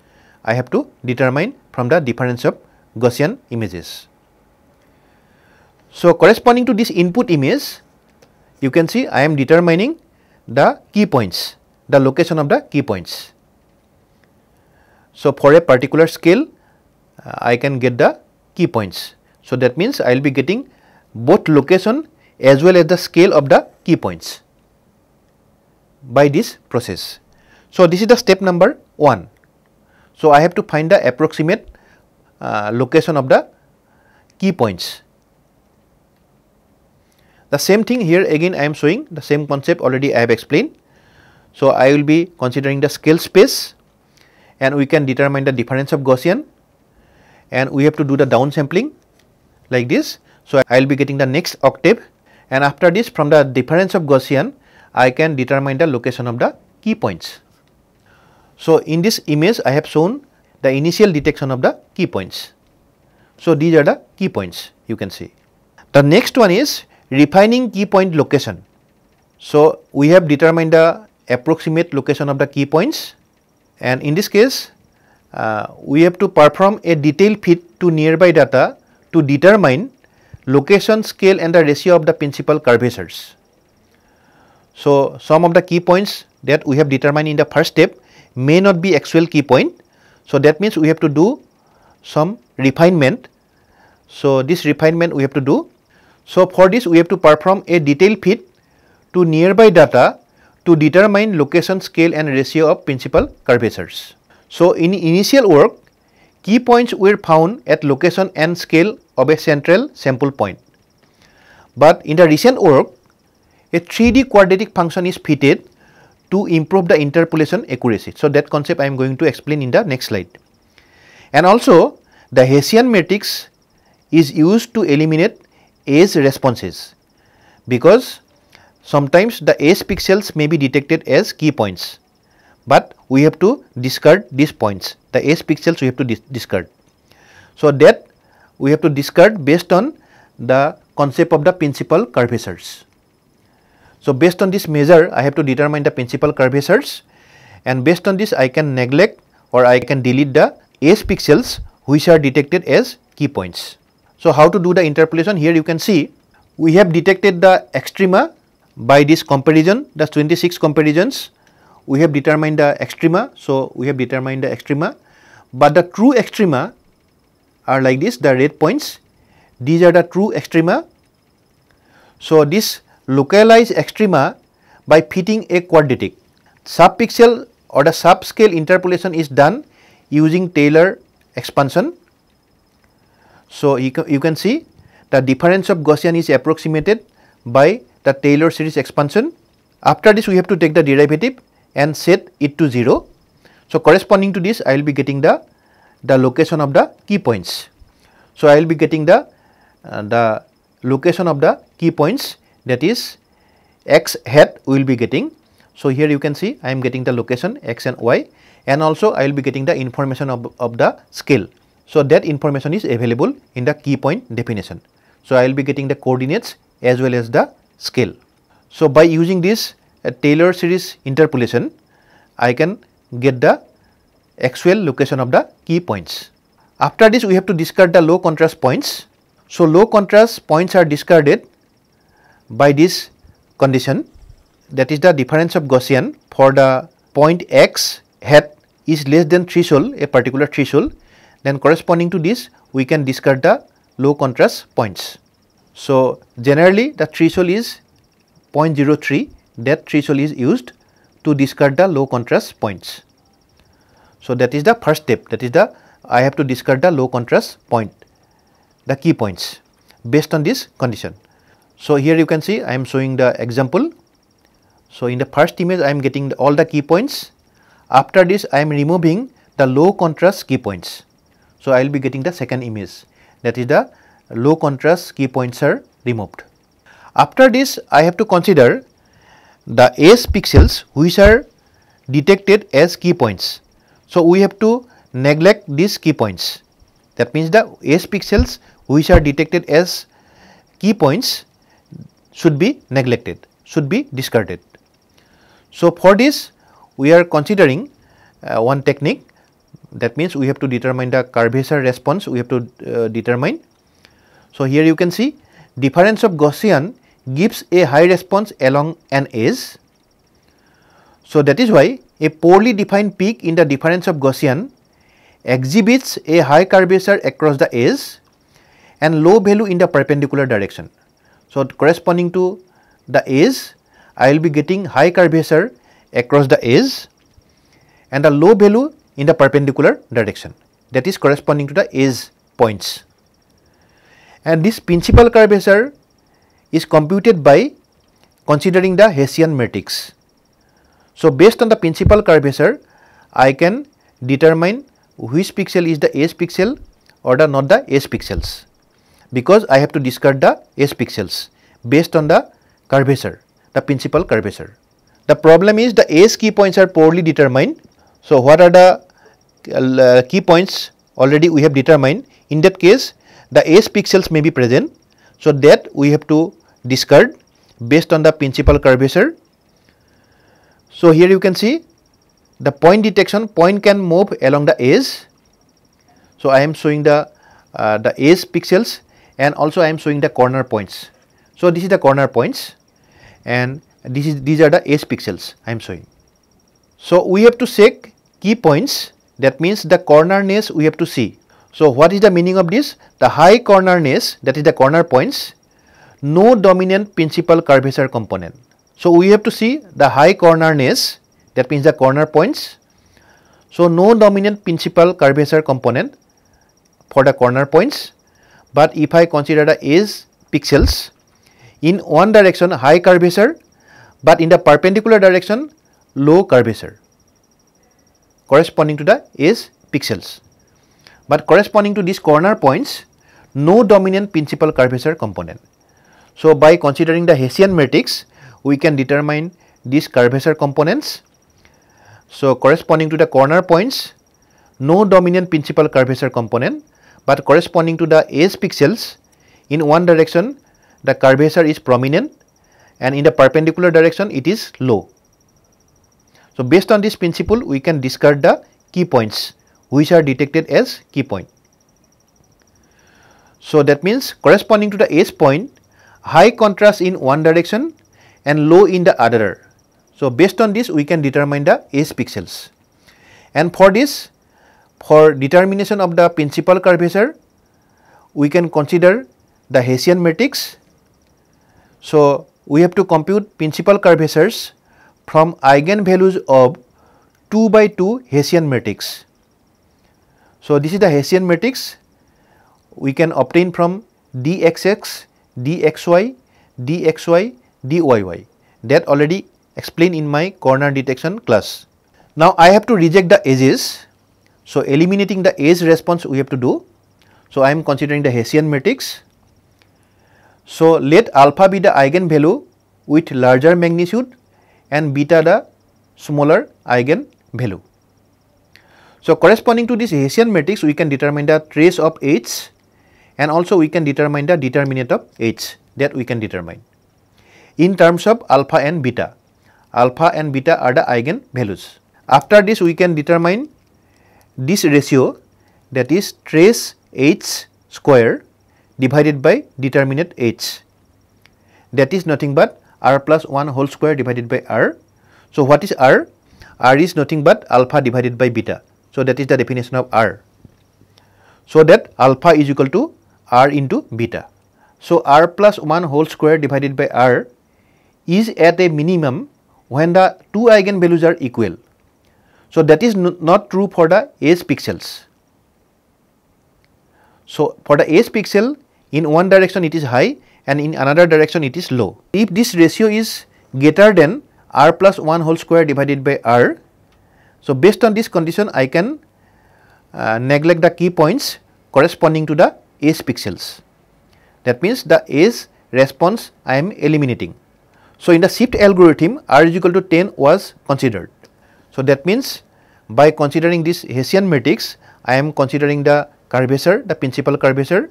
I have to determine from the difference of Gaussian images. So, corresponding to this input image, you can see I am determining the key points, the location of the key points. So, for a particular scale, uh, I can get the key points. So, that means I will be getting both location as well as the scale of the key points by this process. So, this is the step number 1. So, I have to find the approximate uh, location of the key points. The same thing here again I am showing the same concept already I have explained. So, I will be considering the scale space and we can determine the difference of Gaussian and we have to do the down sampling like this so, I will be getting the next octave and after this from the difference of Gaussian I can determine the location of the key points. So, in this image I have shown the initial detection of the key points. So, these are the key points you can see. The next one is refining key point location. So, we have determined the approximate location of the key points and in this case uh, we have to perform a detailed fit to nearby data to determine location scale and the ratio of the principal curvatures. So, some of the key points that we have determined in the first step may not be actual key point. So, that means we have to do some refinement. So, this refinement we have to do. So, for this we have to perform a detailed fit to nearby data to determine location scale and ratio of principal curvatures. So, in initial work, key points were found at location and scale of a central sample point. But in the recent work, a 3D quadratic function is fitted to improve the interpolation accuracy. So that concept I am going to explain in the next slide. And also the Hessian matrix is used to eliminate edge responses because sometimes the edge pixels may be detected as key points but we have to discard these points the edge pixels we have to dis discard. So that we have to discard based on the concept of the principal curvatures. So, based on this measure I have to determine the principal curvatures and based on this I can neglect or I can delete the S pixels which are detected as key points. So, how to do the interpolation here you can see we have detected the extrema by this comparison the 26 comparisons we have determined the extrema. So, we have determined the extrema but the true extrema are like this the red points these are the true extrema. So, this localized extrema by fitting a quadratic subpixel or the subscale interpolation is done using Taylor expansion. So, you you can see the difference of Gaussian is approximated by the Taylor series expansion. After this, we have to take the derivative and set it to 0. So, corresponding to this, I will be getting the the location of the key points. So, I will be getting the, uh, the location of the key points that is x hat will be getting. So, here you can see I am getting the location x and y and also I will be getting the information of, of the scale. So, that information is available in the key point definition. So, I will be getting the coordinates as well as the scale. So, by using this uh, Taylor series interpolation, I can get the actual location of the key points. After this we have to discard the low contrast points. So low contrast points are discarded by this condition that is the difference of Gaussian for the point x hat is less than threshold a particular threshold then corresponding to this we can discard the low contrast points. So generally the threshold is 0.03 that threshold is used to discard the low contrast points. So, that is the first step that is the I have to discard the low contrast point the key points based on this condition. So, here you can see I am showing the example. So, in the first image I am getting all the key points after this I am removing the low contrast key points. So, I will be getting the second image that is the low contrast key points are removed. After this I have to consider the S pixels which are detected as key points. So, we have to neglect these key points. That means the S pixels which are detected as key points should be neglected, should be discarded. So, for this we are considering uh, one technique that means we have to determine the curvature response we have to uh, determine. So, here you can see difference of Gaussian gives a high response along an edge. So, that is why a poorly defined peak in the difference of Gaussian exhibits a high curvature across the edge and low value in the perpendicular direction. So, corresponding to the edge, I will be getting high curvature across the edge and a low value in the perpendicular direction that is corresponding to the edge points. And this principal curvature is computed by considering the Hessian matrix. So, based on the principal curvature, I can determine which pixel is the S pixel or the not the S pixels because I have to discard the S pixels based on the curvature, the principal curvature. The problem is the S key points are poorly determined. So, what are the uh, key points already we have determined. In that case, the S pixels may be present. So, that we have to discard based on the principal curvature so, here you can see the point detection point can move along the edge. So, I am showing the, uh, the edge pixels and also I am showing the corner points. So, this is the corner points and this is these are the edge pixels I am showing. So, we have to check key points that means the cornerness we have to see. So, what is the meaning of this? The high cornerness that is the corner points, no dominant principal curvature component. So, we have to see the high cornerness that means the corner points. So, no dominant principal curvature component for the corner points, but if I consider the edge pixels in one direction high curvature, but in the perpendicular direction low curvature corresponding to the edge pixels. But corresponding to these corner points, no dominant principal curvature component. So, by considering the Hessian matrix, we can determine these curvature components. So corresponding to the corner points, no dominant principal curvature component, but corresponding to the edge pixels, in one direction the curvature is prominent and in the perpendicular direction it is low. So based on this principle, we can discard the key points which are detected as key point. So that means corresponding to the edge point, high contrast in one direction and low in the other. So, based on this we can determine the edge pixels. And for this, for determination of the principal curvature, we can consider the Hessian matrix. So, we have to compute principal curvatures from eigenvalues of 2 by 2 Hessian matrix. So, this is the Hessian matrix we can obtain from dxx, dxy, dxy, DYY that already explained in my corner detection class. Now I have to reject the edges. So eliminating the edge response we have to do. So I am considering the Hessian matrix. So let alpha be the eigenvalue with larger magnitude and beta the smaller eigenvalue. So corresponding to this Hessian matrix we can determine the trace of H and also we can determine the determinant of H that we can determine in terms of alpha and beta. Alpha and beta are the eigenvalues. After this we can determine this ratio that is trace h square divided by determinant h that is nothing but r plus 1 whole square divided by r. So, what is r? r is nothing but alpha divided by beta. So, that is the definition of r. So, that alpha is equal to r into beta. So, r plus 1 whole square divided by r is at a minimum when the two eigenvalues are equal. So, that is not true for the S pixels. So, for the S pixel in one direction it is high and in another direction it is low. If this ratio is greater than r plus 1 whole square divided by r, so based on this condition I can uh, neglect the key points corresponding to the S pixels. That means the S response I am eliminating. So, in the shift algorithm r is equal to 10 was considered. So, that means by considering this Hessian matrix I am considering the curvature the principal curvature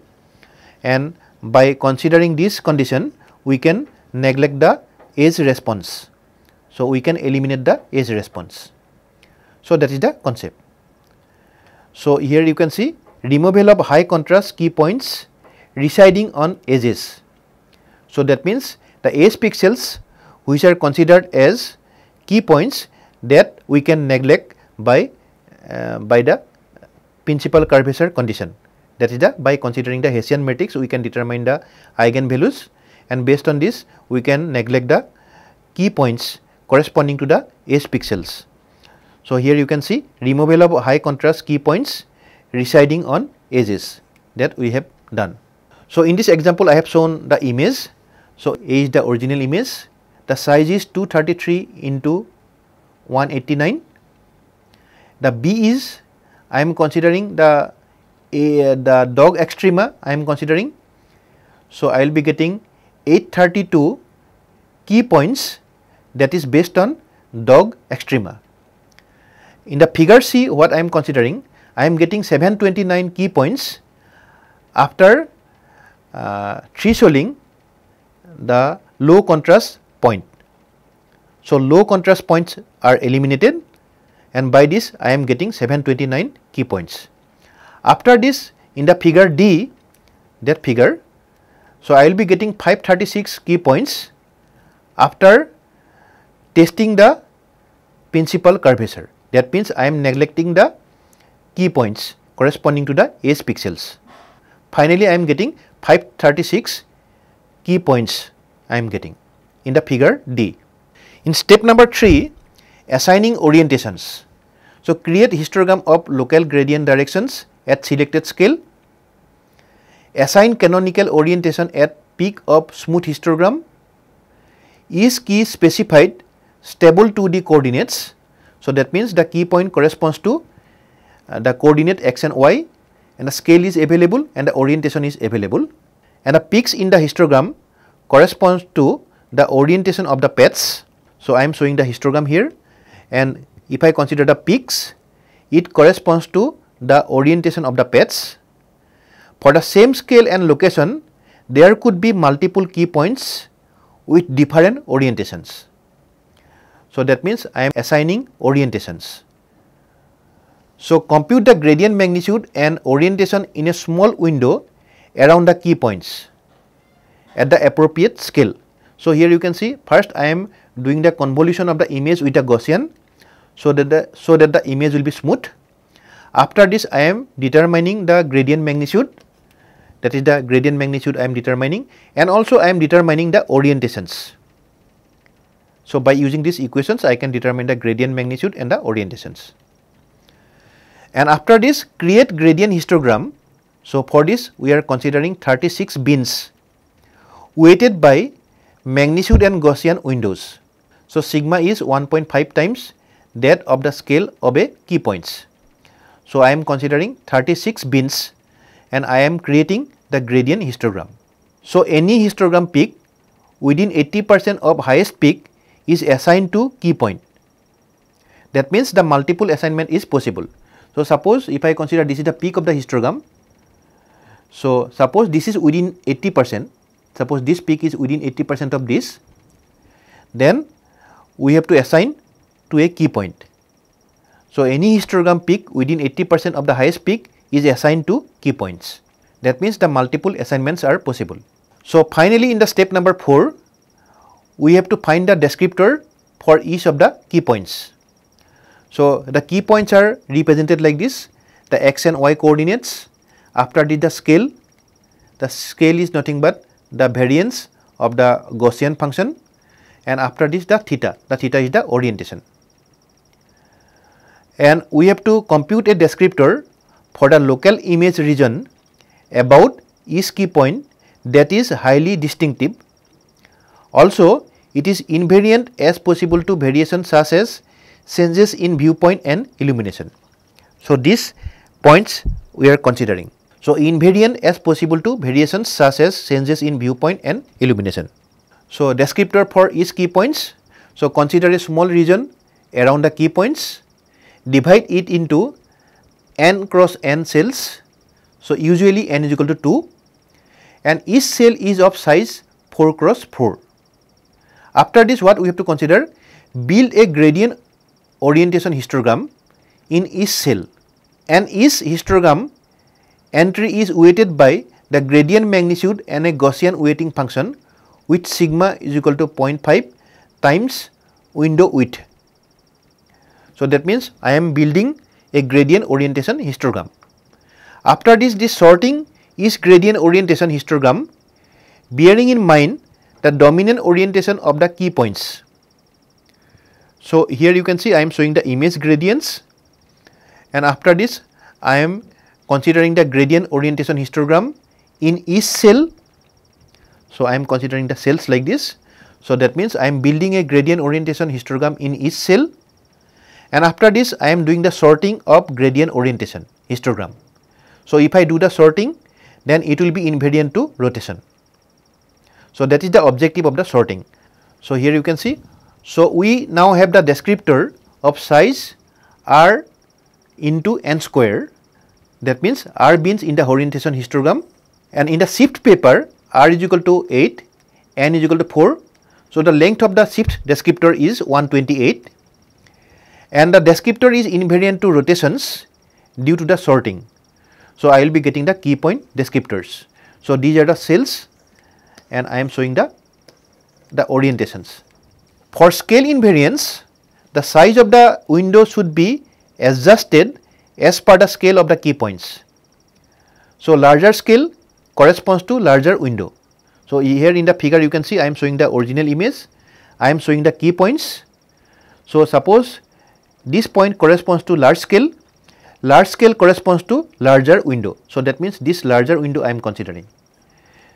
and by considering this condition we can neglect the edge response. So, we can eliminate the edge response. So, that is the concept. So, here you can see removal of high contrast key points residing on edges. So, that means the edge pixels which are considered as key points that we can neglect by, uh, by the principal curvature condition. That is the by considering the Hessian matrix we can determine the eigenvalues and based on this we can neglect the key points corresponding to the edge pixels. So, here you can see removal of high contrast key points residing on edges that we have done. So, in this example I have shown the image so, A is the original image, the size is 233 into 189. The B is, I am considering the, a, the dog extrema, I am considering. So, I will be getting 832 key points that is based on dog extrema. In the figure C, what I am considering, I am getting 729 key points after uh, thresholding the low contrast point. So, low contrast points are eliminated and by this I am getting 729 key points. After this in the figure D that figure so I will be getting 536 key points after testing the principal curvature that means I am neglecting the key points corresponding to the edge pixels. Finally, I am getting 536 key points I am getting in the figure D. In step number 3, assigning orientations. So, create histogram of local gradient directions at selected scale, assign canonical orientation at peak of smooth histogram, each key specified stable 2D coordinates. So, that means the key point corresponds to uh, the coordinate x and y and the scale is available and the orientation is available and the peaks in the histogram corresponds to the orientation of the paths. So, I am showing the histogram here and if I consider the peaks, it corresponds to the orientation of the paths. For the same scale and location, there could be multiple key points with different orientations. So, that means I am assigning orientations. So, compute the gradient magnitude and orientation in a small window around the key points at the appropriate scale. So, here you can see first I am doing the convolution of the image with a Gaussian so that the, so that the image will be smooth. After this I am determining the gradient magnitude that is the gradient magnitude I am determining and also I am determining the orientations. So, by using these equations I can determine the gradient magnitude and the orientations. And after this create gradient histogram so, for this we are considering 36 bins weighted by magnitude and Gaussian windows. So, sigma is 1.5 times that of the scale of a key points. So, I am considering 36 bins and I am creating the gradient histogram. So, any histogram peak within 80 percent of highest peak is assigned to key point. That means the multiple assignment is possible. So, suppose if I consider this is the peak of the histogram so, suppose this is within 80 percent, suppose this peak is within 80 percent of this, then we have to assign to a key point. So, any histogram peak within 80 percent of the highest peak is assigned to key points. That means the multiple assignments are possible. So, finally, in the step number 4, we have to find the descriptor for each of the key points. So, the key points are represented like this, the x and y coordinates, after this, did the scale, the scale is nothing but the variance of the Gaussian function and after this the theta, the theta is the orientation. And we have to compute a descriptor for the local image region about each key point that is highly distinctive. Also, it is invariant as possible to variations such as changes in viewpoint and illumination. So, these points we are considering. So invariant as possible to variations such as changes in viewpoint and illumination. So descriptor for each key points. So consider a small region around the key points. Divide it into n cross n cells. So usually n is equal to 2 and each cell is of size 4 cross 4. After this what we have to consider build a gradient orientation histogram in each cell and each histogram entry is weighted by the gradient magnitude and a Gaussian weighting function with sigma is equal to 0.5 times window width. So that means I am building a gradient orientation histogram. After this, this sorting is gradient orientation histogram bearing in mind the dominant orientation of the key points. So here you can see I am showing the image gradients and after this I am considering the gradient orientation histogram in each cell. So, I am considering the cells like this. So, that means I am building a gradient orientation histogram in each cell and after this I am doing the sorting of gradient orientation histogram. So, if I do the sorting then it will be invariant to rotation. So, that is the objective of the sorting. So, here you can see. So, we now have the descriptor of size r into n square that means R means in the orientation histogram and in the shift paper R is equal to 8, N is equal to 4. So, the length of the shift descriptor is 128 and the descriptor is invariant to rotations due to the sorting. So, I will be getting the key point descriptors. So, these are the cells and I am showing the, the orientations. For scale invariance, the size of the window should be adjusted as per the scale of the key points. So, larger scale corresponds to larger window. So, here in the figure you can see I am showing the original image, I am showing the key points. So, suppose this point corresponds to large scale, large scale corresponds to larger window. So, that means this larger window I am considering.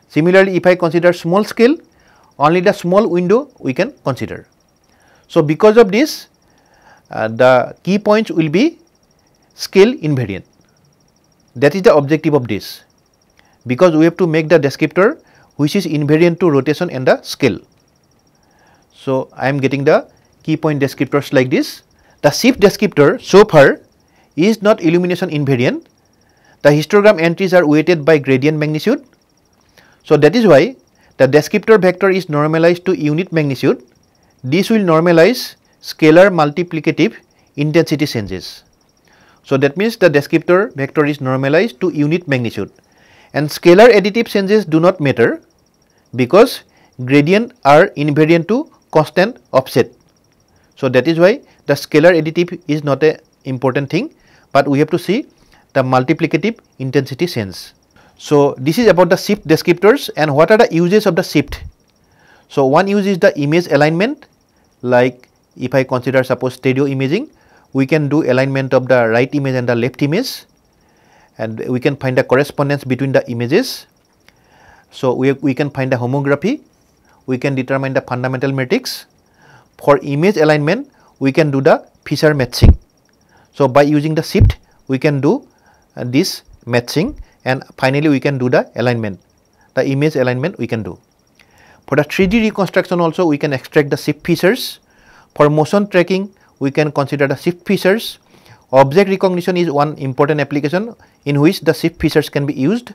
Similarly, if I consider small scale, only the small window we can consider. So, because of this, uh, the key points will be scale invariant. That is the objective of this because we have to make the descriptor which is invariant to rotation and the scale. So, I am getting the key point descriptors like this. The shift descriptor so far is not illumination invariant. The histogram entries are weighted by gradient magnitude. So, that is why the descriptor vector is normalized to unit magnitude. This will normalize scalar multiplicative intensity changes. So that means the descriptor vector is normalized to unit magnitude and scalar additive changes do not matter because gradient are invariant to constant offset. So that is why the scalar additive is not a important thing but we have to see the multiplicative intensity sense. So this is about the shift descriptors and what are the uses of the shift. So one use is the image alignment like if I consider suppose stereo imaging we can do alignment of the right image and the left image and we can find the correspondence between the images. So, we, we can find the homography, we can determine the fundamental matrix. For image alignment, we can do the feature matching. So, by using the shift, we can do uh, this matching and finally we can do the alignment, the image alignment we can do. For the 3D reconstruction also, we can extract the shift features. For motion tracking, we can consider the shift features. Object recognition is one important application in which the shift features can be used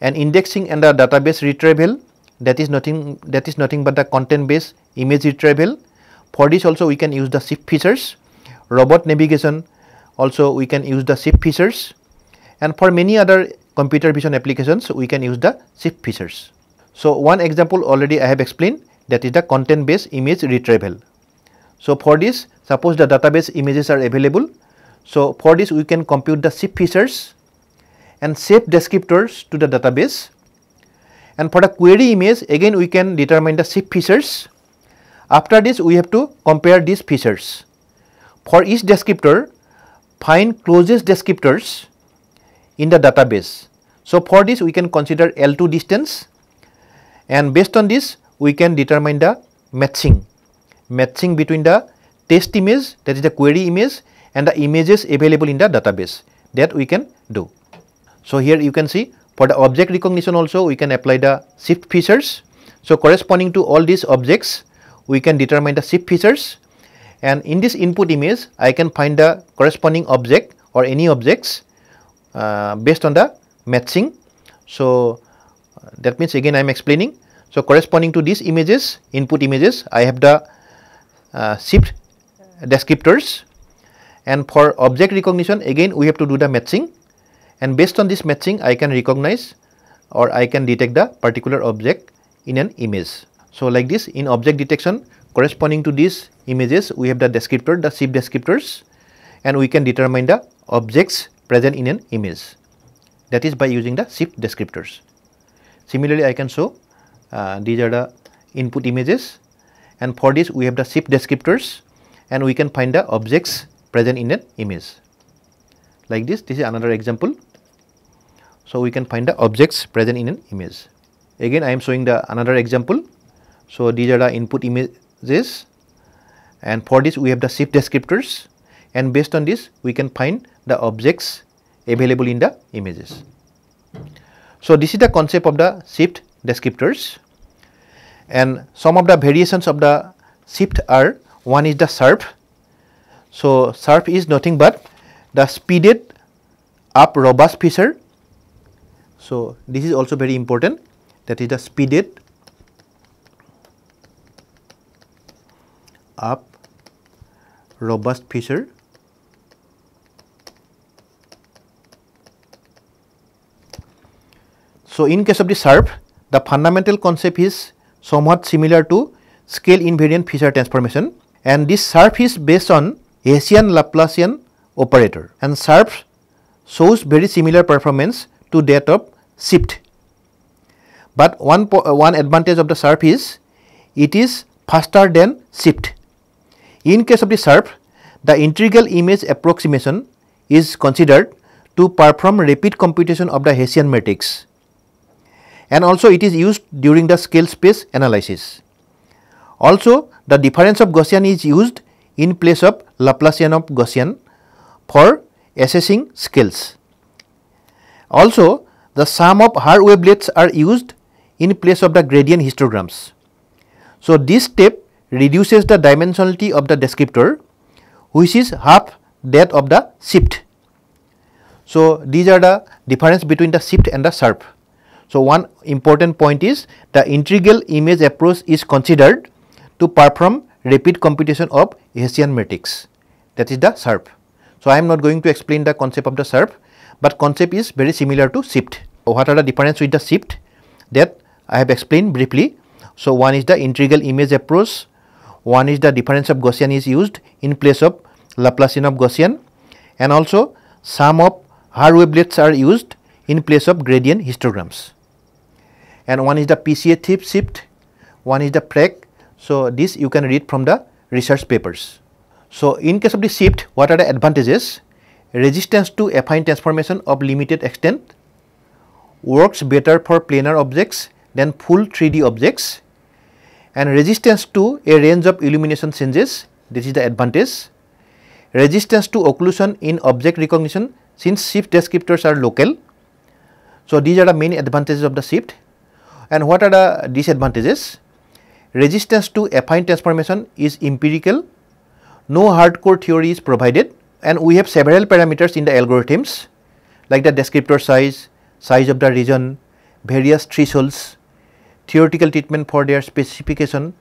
and indexing and the database retrieval that is nothing that is nothing but the content based image retrieval. For this also we can use the shift features. Robot navigation also we can use the shift features and for many other computer vision applications we can use the shift features. So one example already I have explained that is the content based image retrieval. So, for this suppose the database images are available. So, for this we can compute the shape features and shape descriptors to the database and for the query image again we can determine the shape features. After this we have to compare these features. For each descriptor find closest descriptors in the database. So, for this we can consider L2 distance and based on this we can determine the matching matching between the test image that is the query image and the images available in the database that we can do. So here you can see for the object recognition also we can apply the shift features. So corresponding to all these objects we can determine the shift features and in this input image I can find the corresponding object or any objects uh, based on the matching. So that means again I am explaining. So corresponding to these images input images I have the uh, shift descriptors and for object recognition again we have to do the matching and based on this matching I can recognize or I can detect the particular object in an image. So like this in object detection corresponding to these images we have the descriptor the shift descriptors and we can determine the objects present in an image that is by using the shift descriptors. Similarly I can show uh, these are the input images and for this we have the shift descriptors and we can find the objects present in an image. Like this, this is another example. So we can find the objects present in an image. Again, I am showing the another example. So these are the input images and for this we have the shift descriptors and based on this we can find the objects available in the images. So this is the concept of the shift descriptors and some of the variations of the shift are one is the surf. So, surf is nothing but the speeded up robust fissure. So, this is also very important that is the speeded up robust fissure. So, in case of the surf, the fundamental concept is somewhat similar to scale invariant Fisher transformation and this SURF is based on Hessian Laplacian operator and SURF shows very similar performance to that of SIFT. But one, uh, one advantage of the SURF is it is faster than SIFT. In case of the SURF, the integral image approximation is considered to perform rapid computation of the Hessian matrix and also it is used during the scale space analysis. Also the difference of Gaussian is used in place of Laplacian of Gaussian for assessing scales. Also the sum of hard wavelets are used in place of the gradient histograms. So this step reduces the dimensionality of the descriptor which is half that of the shift. So these are the difference between the shift and the surf. So, one important point is the integral image approach is considered to perform rapid computation of Hessian matrix that is the SERP. So, I am not going to explain the concept of the SERP, but concept is very similar to SIFT. What are the difference with the SIFT that I have explained briefly. So, one is the integral image approach, one is the difference of Gaussian is used in place of Laplacian of Gaussian and also sum of her wavelets are used in place of gradient histograms and one is the PCA tip shift, one is the preg. So, this you can read from the research papers. So, in case of the shift, what are the advantages? Resistance to affine transformation of limited extent, works better for planar objects than full 3D objects, and resistance to a range of illumination changes, this is the advantage. Resistance to occlusion in object recognition since shift descriptors are local. So, these are the main advantages of the shift. And what are the disadvantages? Resistance to affine transformation is empirical, no hardcore theory is provided and we have several parameters in the algorithms like the descriptor size, size of the region, various thresholds, theoretical treatment for their specification,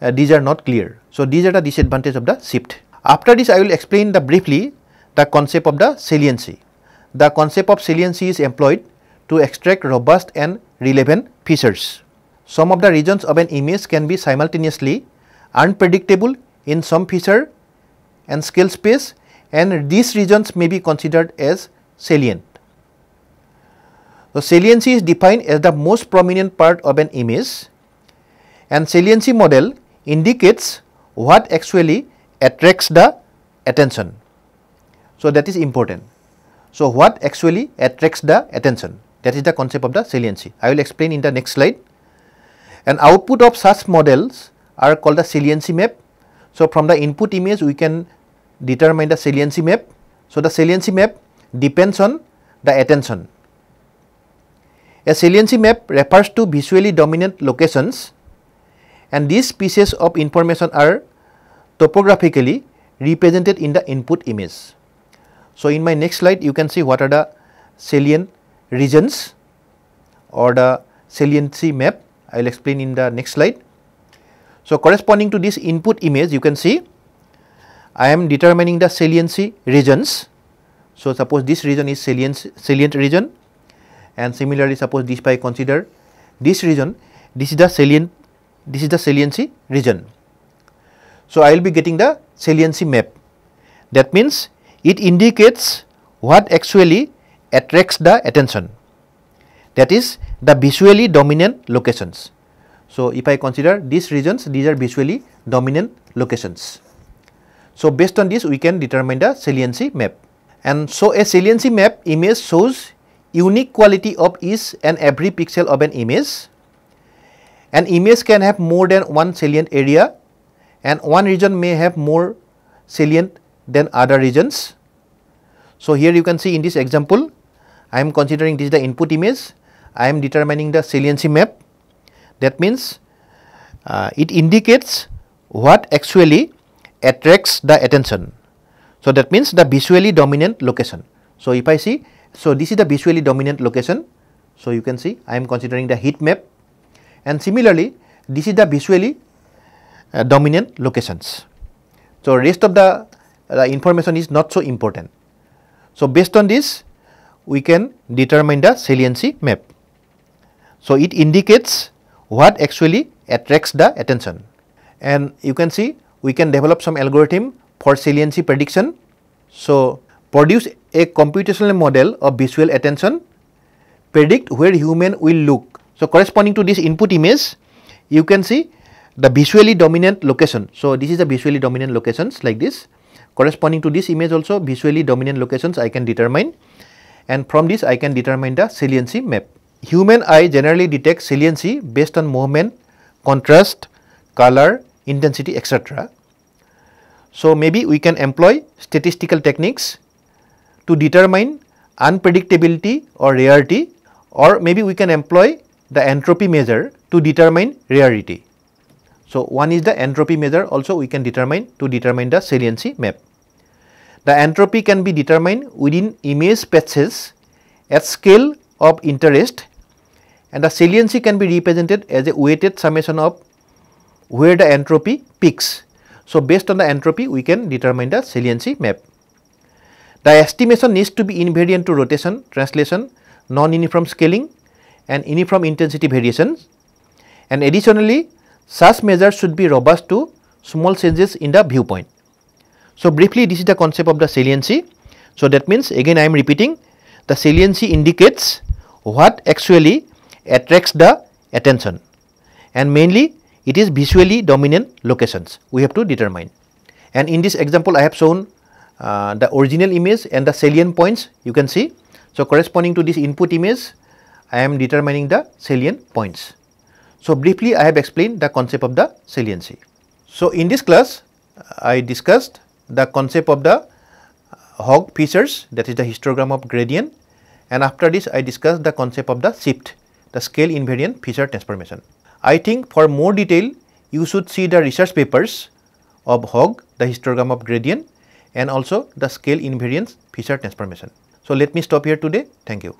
uh, these are not clear. So, these are the disadvantages of the shift. After this, I will explain the briefly the concept of the saliency. The concept of saliency is employed to extract robust and relevant features. Some of the regions of an image can be simultaneously unpredictable in some feature and scale space and these regions may be considered as salient. So, saliency is defined as the most prominent part of an image and saliency model indicates what actually attracts the attention. So, that is important. So, what actually attracts the attention? That is the concept of the saliency. I will explain in the next slide. An output of such models are called the saliency map. So, from the input image we can determine the saliency map. So, the saliency map depends on the attention. A saliency map refers to visually dominant locations and these pieces of information are topographically represented in the input image. So, in my next slide you can see what are the salient regions or the saliency map I will explain in the next slide. So, corresponding to this input image you can see I am determining the saliency regions. So, suppose this region is salient, salient region and similarly suppose this by consider this region this is the salient this is the saliency region. So, I will be getting the saliency map that means it indicates what actually attracts the attention that is the visually dominant locations. So, if I consider these regions these are visually dominant locations. So, based on this we can determine the saliency map and so a saliency map image shows unique quality of each and every pixel of an image. An image can have more than one salient area and one region may have more salient than other regions. So, here you can see in this example I am considering this the input image, I am determining the saliency map. That means uh, it indicates what actually attracts the attention. So that means the visually dominant location. So if I see, so this is the visually dominant location. So you can see I am considering the heat map and similarly this is the visually uh, dominant locations. So rest of the uh, information is not so important. So based on this we can determine the saliency map. So, it indicates what actually attracts the attention and you can see we can develop some algorithm for saliency prediction. So, produce a computational model of visual attention, predict where human will look. So, corresponding to this input image, you can see the visually dominant location. So, this is the visually dominant locations like this. Corresponding to this image also visually dominant locations I can determine and from this I can determine the saliency map. Human eye generally detects saliency based on movement, contrast, color, intensity etc. So, maybe we can employ statistical techniques to determine unpredictability or rarity or maybe we can employ the entropy measure to determine rarity. So, one is the entropy measure also we can determine to determine the saliency map. The entropy can be determined within image patches at scale of interest and the saliency can be represented as a weighted summation of where the entropy peaks. So, based on the entropy we can determine the saliency map. The estimation needs to be invariant to rotation, translation, non-uniform scaling and uniform intensity variations and additionally such measures should be robust to small changes in the viewpoint. So briefly this is the concept of the saliency. So that means again I am repeating the saliency indicates what actually attracts the attention and mainly it is visually dominant locations we have to determine. And in this example I have shown uh, the original image and the salient points you can see. So corresponding to this input image I am determining the salient points. So briefly I have explained the concept of the saliency. So in this class I discussed the concept of the hog features that is the histogram of gradient and after this I discussed the concept of the shift the scale invariant feature transformation. I think for more detail you should see the research papers of hog, the histogram of gradient and also the scale invariance feature transformation. So let me stop here today. Thank you.